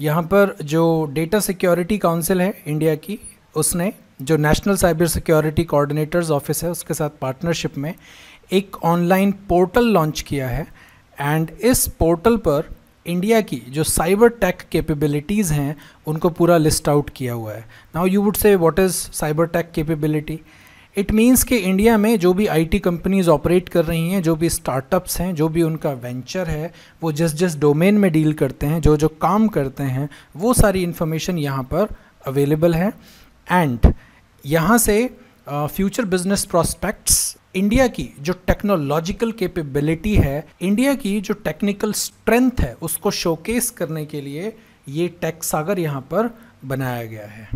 यहाँ पर जो डेटा सिक्योरिटी काउंसिल है इंडिया की उसने जो national cyber security coordinators office है उसके साथ पार्टनरशिप में एक ऑनलाइन पोर्टल लॉन्च किया है एंड इस पोर्टल पर इंडिया की जो साइबर टेक कैपेबिलिटीज़ हैं उनको पूरा लिस्ट आउट किया हुआ है now you would say what is cyber tech capability it means कि इंडिया में जो भी आईटी कंपनीज ऑपरेट कर रही हैं जो भी स्टार्टअप्स हैं जो भी उनका वेंचर है वो जिस जिस डोमेन में डील करते हैं जो जो काम करते हैं वो सारी इन्फॉर्मेशन यहाँ पर अवेलेबल है एंड यहाँ से फ्यूचर बिजनेस प्रोस्पेक्ट्स इंडिया की जो टेक्नोलॉजिकल कैपेबिलिटी है इंडिया की जो टेक्निकल स्ट्रेंथ है उसको शोकेस करने के लिए ये टेक सागर यहाँ पर बनाया गया है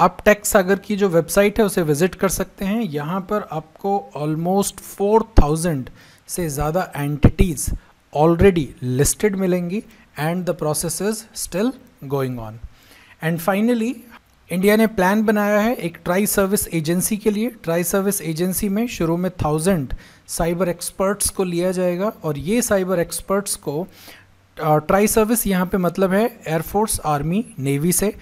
आप टेक सागर की जो वेबसाइट है उसे विजिट कर सकते हैं यहाँ पर आपको ऑलमोस्ट 4000 से ज़्यादा एंटिटीज़ ऑलरेडी लिस्टेड मिलेंगी and the process is still going on and finally India ने प्लान बनाया है एक ट्राई सर्विस एजेंसी के लिए ट्राई सर्विस एजेंसी में शुरू में थाउजेंड साइबर एक्सपर्ट्स को लिया जाएगा और ये साइबर एक्सपर्ट्स को ट्राई सर्विस यहाँ पे मतलब है एयरफोर्स आर्मी नेवी से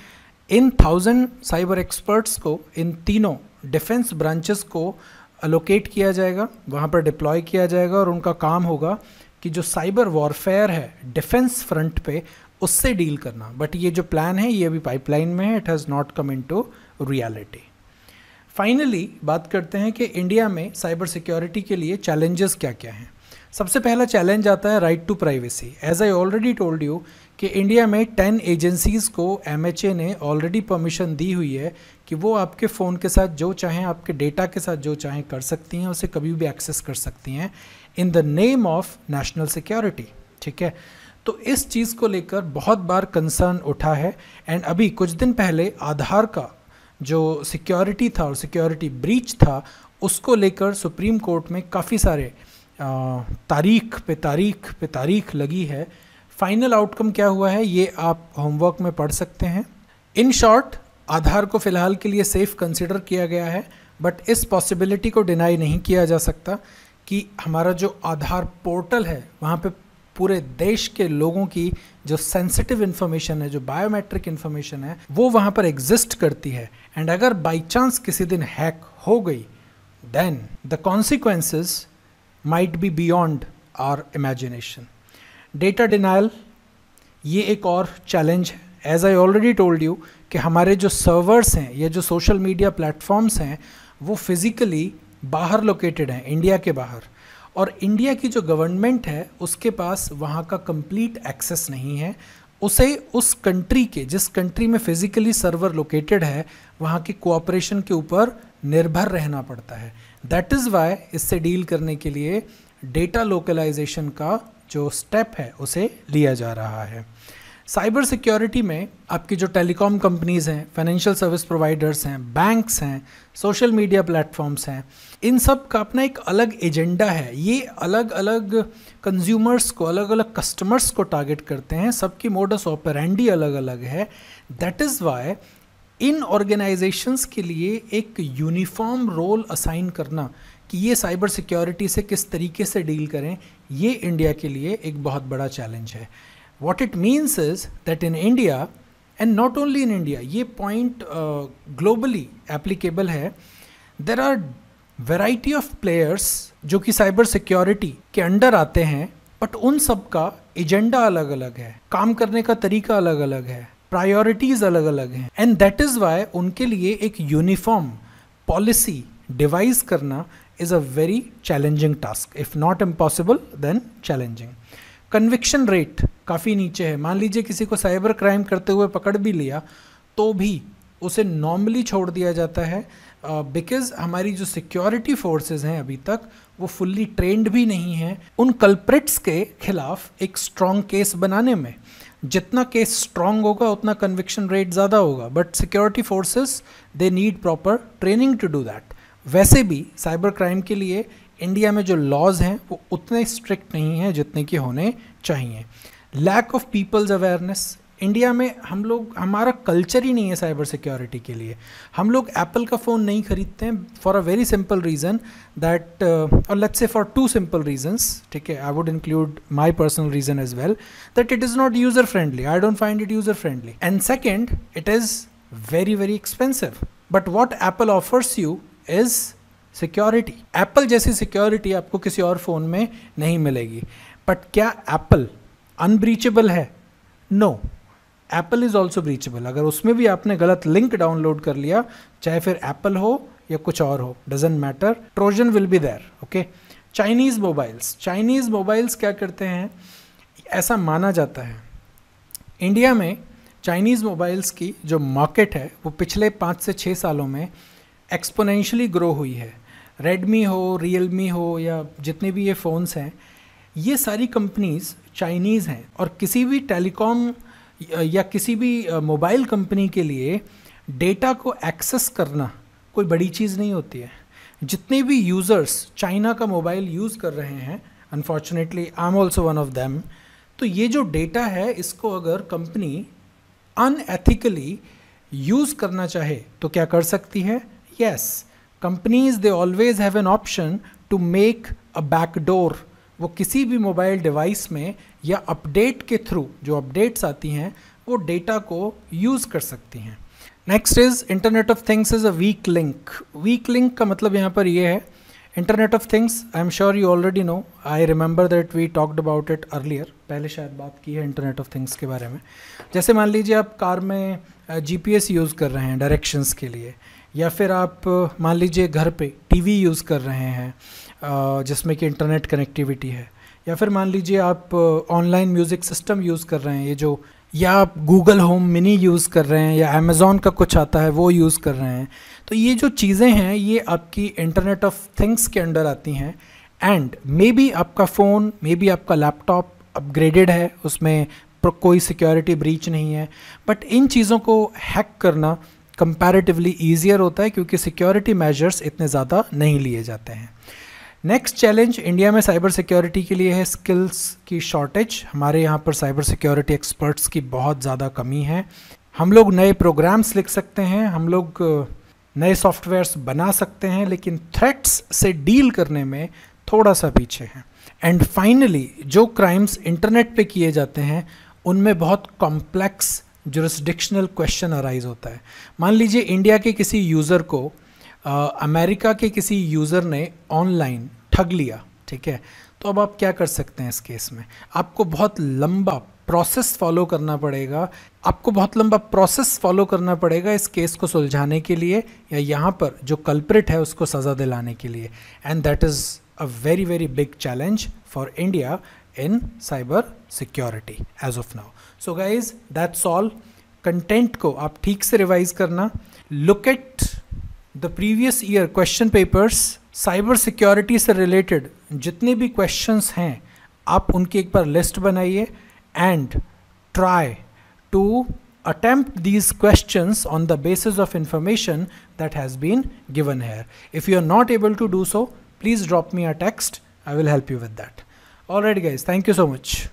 इन थाउजेंड साइबर एक्सपर्ट्स को इन तीनों डिफेंस ब्रांचेस को अलोकेट किया जाएगा वहाँ पर डिप्लॉय किया जाएगा और उनका काम होगा कि जो साइबर वॉरफेयर है डिफेंस फ्रंट पे उससे डील करना बट ये जो प्लान है ये अभी पाइपलाइन में है it has not come into reality finally बात करते हैं कि इंडिया में साइबर सिक्योरिटी के लिए चैलेंजेस क्या क्या हैं सबसे पहला चैलेंज आता है right to privacy as I already told you कि इंडिया में टेन एजेंसीज़ को एम ने ऑलरेडी परमिशन दी हुई है कि वो आपके फ़ोन के साथ जो चाहें आपके डेटा के साथ जो चाहें कर सकती हैं उसे कभी भी एक्सेस कर सकती हैं in the name of national security ठीक है तो इस चीज़ को लेकर बहुत बार कंसर्न उठा है एंड अभी कुछ दिन पहले आधार का जो सिक्योरिटी था और सिक्योरिटी ब्रीच था उसको लेकर सुप्रीम कोर्ट में काफ़ी सारे तारीख पे तारीख पे तारीख लगी है फाइनल आउटकम क्या हुआ है ये आप होमवर्क में पढ़ सकते हैं इन शॉर्ट आधार को फ़िलहाल के लिए सेफ़ कंसिडर किया गया है बट इस पॉसिबिलिटी को डिनाई नहीं किया जा सकता कि हमारा जो आधार पोर्टल है वहाँ पे पूरे देश के लोगों की जो सेंसिटिव इन्फॉर्मेशन है जो बायोमेट्रिक इन्फॉर्मेशन है वो वहाँ पर एग्जिस्ट करती है एंड अगर बाई चांस किसी दिन हैक हो गई then the consequences might be beyond our imagination data denial ये एक और चैलेंज है as I already told you कि हमारे जो सर्वर्स हैं या जो सोशल मीडिया प्लेटफॉर्म्स हैं वो फिज़िकली बाहर लोकेटेड हैं इंडिया के बाहर और इंडिया की जो गवर्नमेंट है उसके पास वहाँ का कंप्लीट एक्सेस नहीं है उसे उस कंट्री के जिस कंट्री में फिजिकली सर्वर लोकेटेड है वहाँ के कोऑपरेशन के ऊपर निर्भर रहना पड़ता है दैट इज़ वाई इससे डील करने के लिए डेटा लोकलाइजेशन का जो स्टेप है उसे लिया जा रहा है साइबर सिक्योरिटी में आपकी जो टेलीकॉम कंपनीज़ हैं फाइनेंशियल सर्विस प्रोवाइडर्स हैं बैंक्स हैं सोशल मीडिया प्लेटफॉर्म्स हैं इन सब का अपना एक अलग एजेंडा है ये अलग अलग कंज्यूमर्स को अलग अलग कस्टमर्स को टारगेट करते हैं सबकी मोडस ऑपरेंडी अलग अलग है दैट इज़ वाई इन ऑर्गेनाइजेशंस के लिए एक यूनिफॉर्म रोल असाइन करना कि ये साइबर सिक्योरिटी से किस तरीके से डील करें ये इंडिया के लिए एक बहुत बड़ा चैलेंज है what it means is that in India and not only in India ये पॉइंट ग्लोबली एप्लीकेबल है there are variety of players जो कि साइबर सिक्योरिटी के अंडर आते हैं बट उन सब का एजेंडा अलग अलग है काम करने का तरीका अलग अलग है प्रायोरिटीज अलग अलग हैं एंड दैट इज़ वाई उनके लिए एक यूनिफॉर्म पॉलिसी डिवाइस करना is a very challenging task if not impossible then challenging conviction rate काफ़ी नीचे है मान लीजिए किसी को साइबर क्राइम करते हुए पकड़ भी लिया तो भी उसे नॉर्मली छोड़ दिया जाता है बिकॉज uh, हमारी जो सिक्योरिटी फोर्सेज हैं अभी तक वो फुल्ली ट्रेंड भी नहीं हैं उन कल्प्रिट्स के खिलाफ एक स्ट्रॉन्ग केस बनाने में जितना केस स्ट्रांग होगा उतना कन्विक्शन रेट ज़्यादा होगा but security forces they need proper training to do that वैसे भी साइबर क्राइम के लिए इंडिया में जो लॉज हैं वो उतने स्ट्रिक्ट नहीं हैं जितने कि होने चाहिए lack of people's awareness India में हम लोग हमारा कल्चर ही नहीं है साइबर सिक्योरिटी के लिए हम लोग एप्पल का फ़ोन नहीं खरीदते हैं for a very simple reason that और let's say for two simple reasons ठीक है I would include my personal reason as well that it is not user friendly I don't find it user friendly and second it is very very expensive but what Apple offers you is security Apple जैसी सिक्योरिटी आपको किसी और फ़ोन में नहीं मिलेगी बट क्या एप्पल अनब्रीचेबल है no Apple is also breachable अगर उसमें भी आपने गलत लिंक डाउनलोड कर लिया चाहे फिर एप्पल हो या कुछ और हो doesn't matter Trojan will be there okay Chinese mobiles Chinese mobiles क्या करते हैं ऐसा माना जाता है इंडिया में चाइनीज़ मोबाइल्स की जो मार्केट है वो पिछले पाँच से छः सालों में एक्सपोनेंशली ग्रो हुई है रेडमी हो रियल मी हो या जितने भी ये फ़ोन्स हैं ये सारी कंपनीज़ चाइनीज़ हैं और किसी भी टेलीकॉम या किसी भी मोबाइल कंपनी के लिए डेटा को एक्सेस करना कोई बड़ी चीज़ नहीं होती है जितने भी यूज़र्स चाइना का मोबाइल यूज़ कर रहे हैं unfortunately I am also one of them तो ये जो डेटा है इसको अगर कंपनी अनएथिकली यूज़ करना चाहे तो क्या कर सकती है yes companies they always have an option to make a backdoor वो किसी भी मोबाइल डिवाइस में या अपडेट के थ्रू जो अपडेट्स आती हैं वो डेटा को यूज़ कर सकती हैं next is internet of things is a weak link weak link का मतलब यहाँ पर ये है internet of things I am sure you already know I remember that we talked about it earlier पहले शायद बात की है इंटरनेट ऑफ थिंग्स के बारे में जैसे मान लीजिए आप कार में जी यूज़ कर रहे हैं डायरेक्शंस के लिए या फिर आप मान लीजिए घर पे टीवी यूज़ कर रहे हैं जिसमें कि इंटरनेट कनेक्टिविटी है या फिर मान लीजिए आप ऑनलाइन म्यूज़िक सिस्टम यूज़ कर रहे हैं ये जो या आप गूगल होम मिनी यूज़ कर रहे हैं या अमेज़ोन का कुछ आता है वो यूज़ कर रहे हैं तो ये जो चीज़ें हैं ये आपकी इंटरनेट ऑफ थिंग्स के अंडर आती हैं एंड मे बी आपका फ़ोन मे बी आपका लैपटॉप अपग्रेडेड है उसमें कोई सिक्योरिटी ब्रीच नहीं है बट इन चीज़ों को हैक करना कंपैरेटिवली ईजियर होता है क्योंकि सिक्योरिटी मेजर्स इतने ज़्यादा नहीं लिए जाते हैं नेक्स्ट चैलेंज इंडिया में साइबर सिक्योरिटी के लिए है स्किल्स की शॉर्टेज हमारे यहाँ पर साइबर सिक्योरिटी एक्सपर्ट्स की बहुत ज़्यादा कमी है हम लोग नए प्रोग्राम्स लिख सकते हैं हम लोग नए सॉफ्टवेयर्स बना सकते हैं लेकिन थ्रेट्स से डील करने में थोड़ा सा पीछे हैं एंड फाइनली जो क्राइम्स इंटरनेट पे किए जाते हैं उनमें बहुत कॉम्प्लेक्स जुरिस्डिक्शनल क्वेश्चन अराइज होता है मान लीजिए इंडिया के किसी यूज़र को अमेरिका के किसी यूज़र ने ऑनलाइन ठग लिया ठीक है तो अब आप क्या कर सकते हैं इस केस में आपको बहुत लंबा प्रोसेस फॉलो करना पड़ेगा आपको बहुत लंबा प्रोसेस फॉलो करना पड़ेगा इस केस को सुलझाने के लिए या यहाँ पर जो कल्प्रिट है उसको सज़ा दिलाने के लिए and that is a very very big challenge for India in cyber security as of now so guys that's all content को आप ठीक से रिवाइज करना look at the previous year question papers cyber security से रिलेटेड जितने भी क्वेश्चन हैं आप उनकी एक बार लिस्ट बनाइए and try to attempt these questions on the basis of information that has been given here if you are not able to do so please drop me a text I will help you with that all right guys thank you so much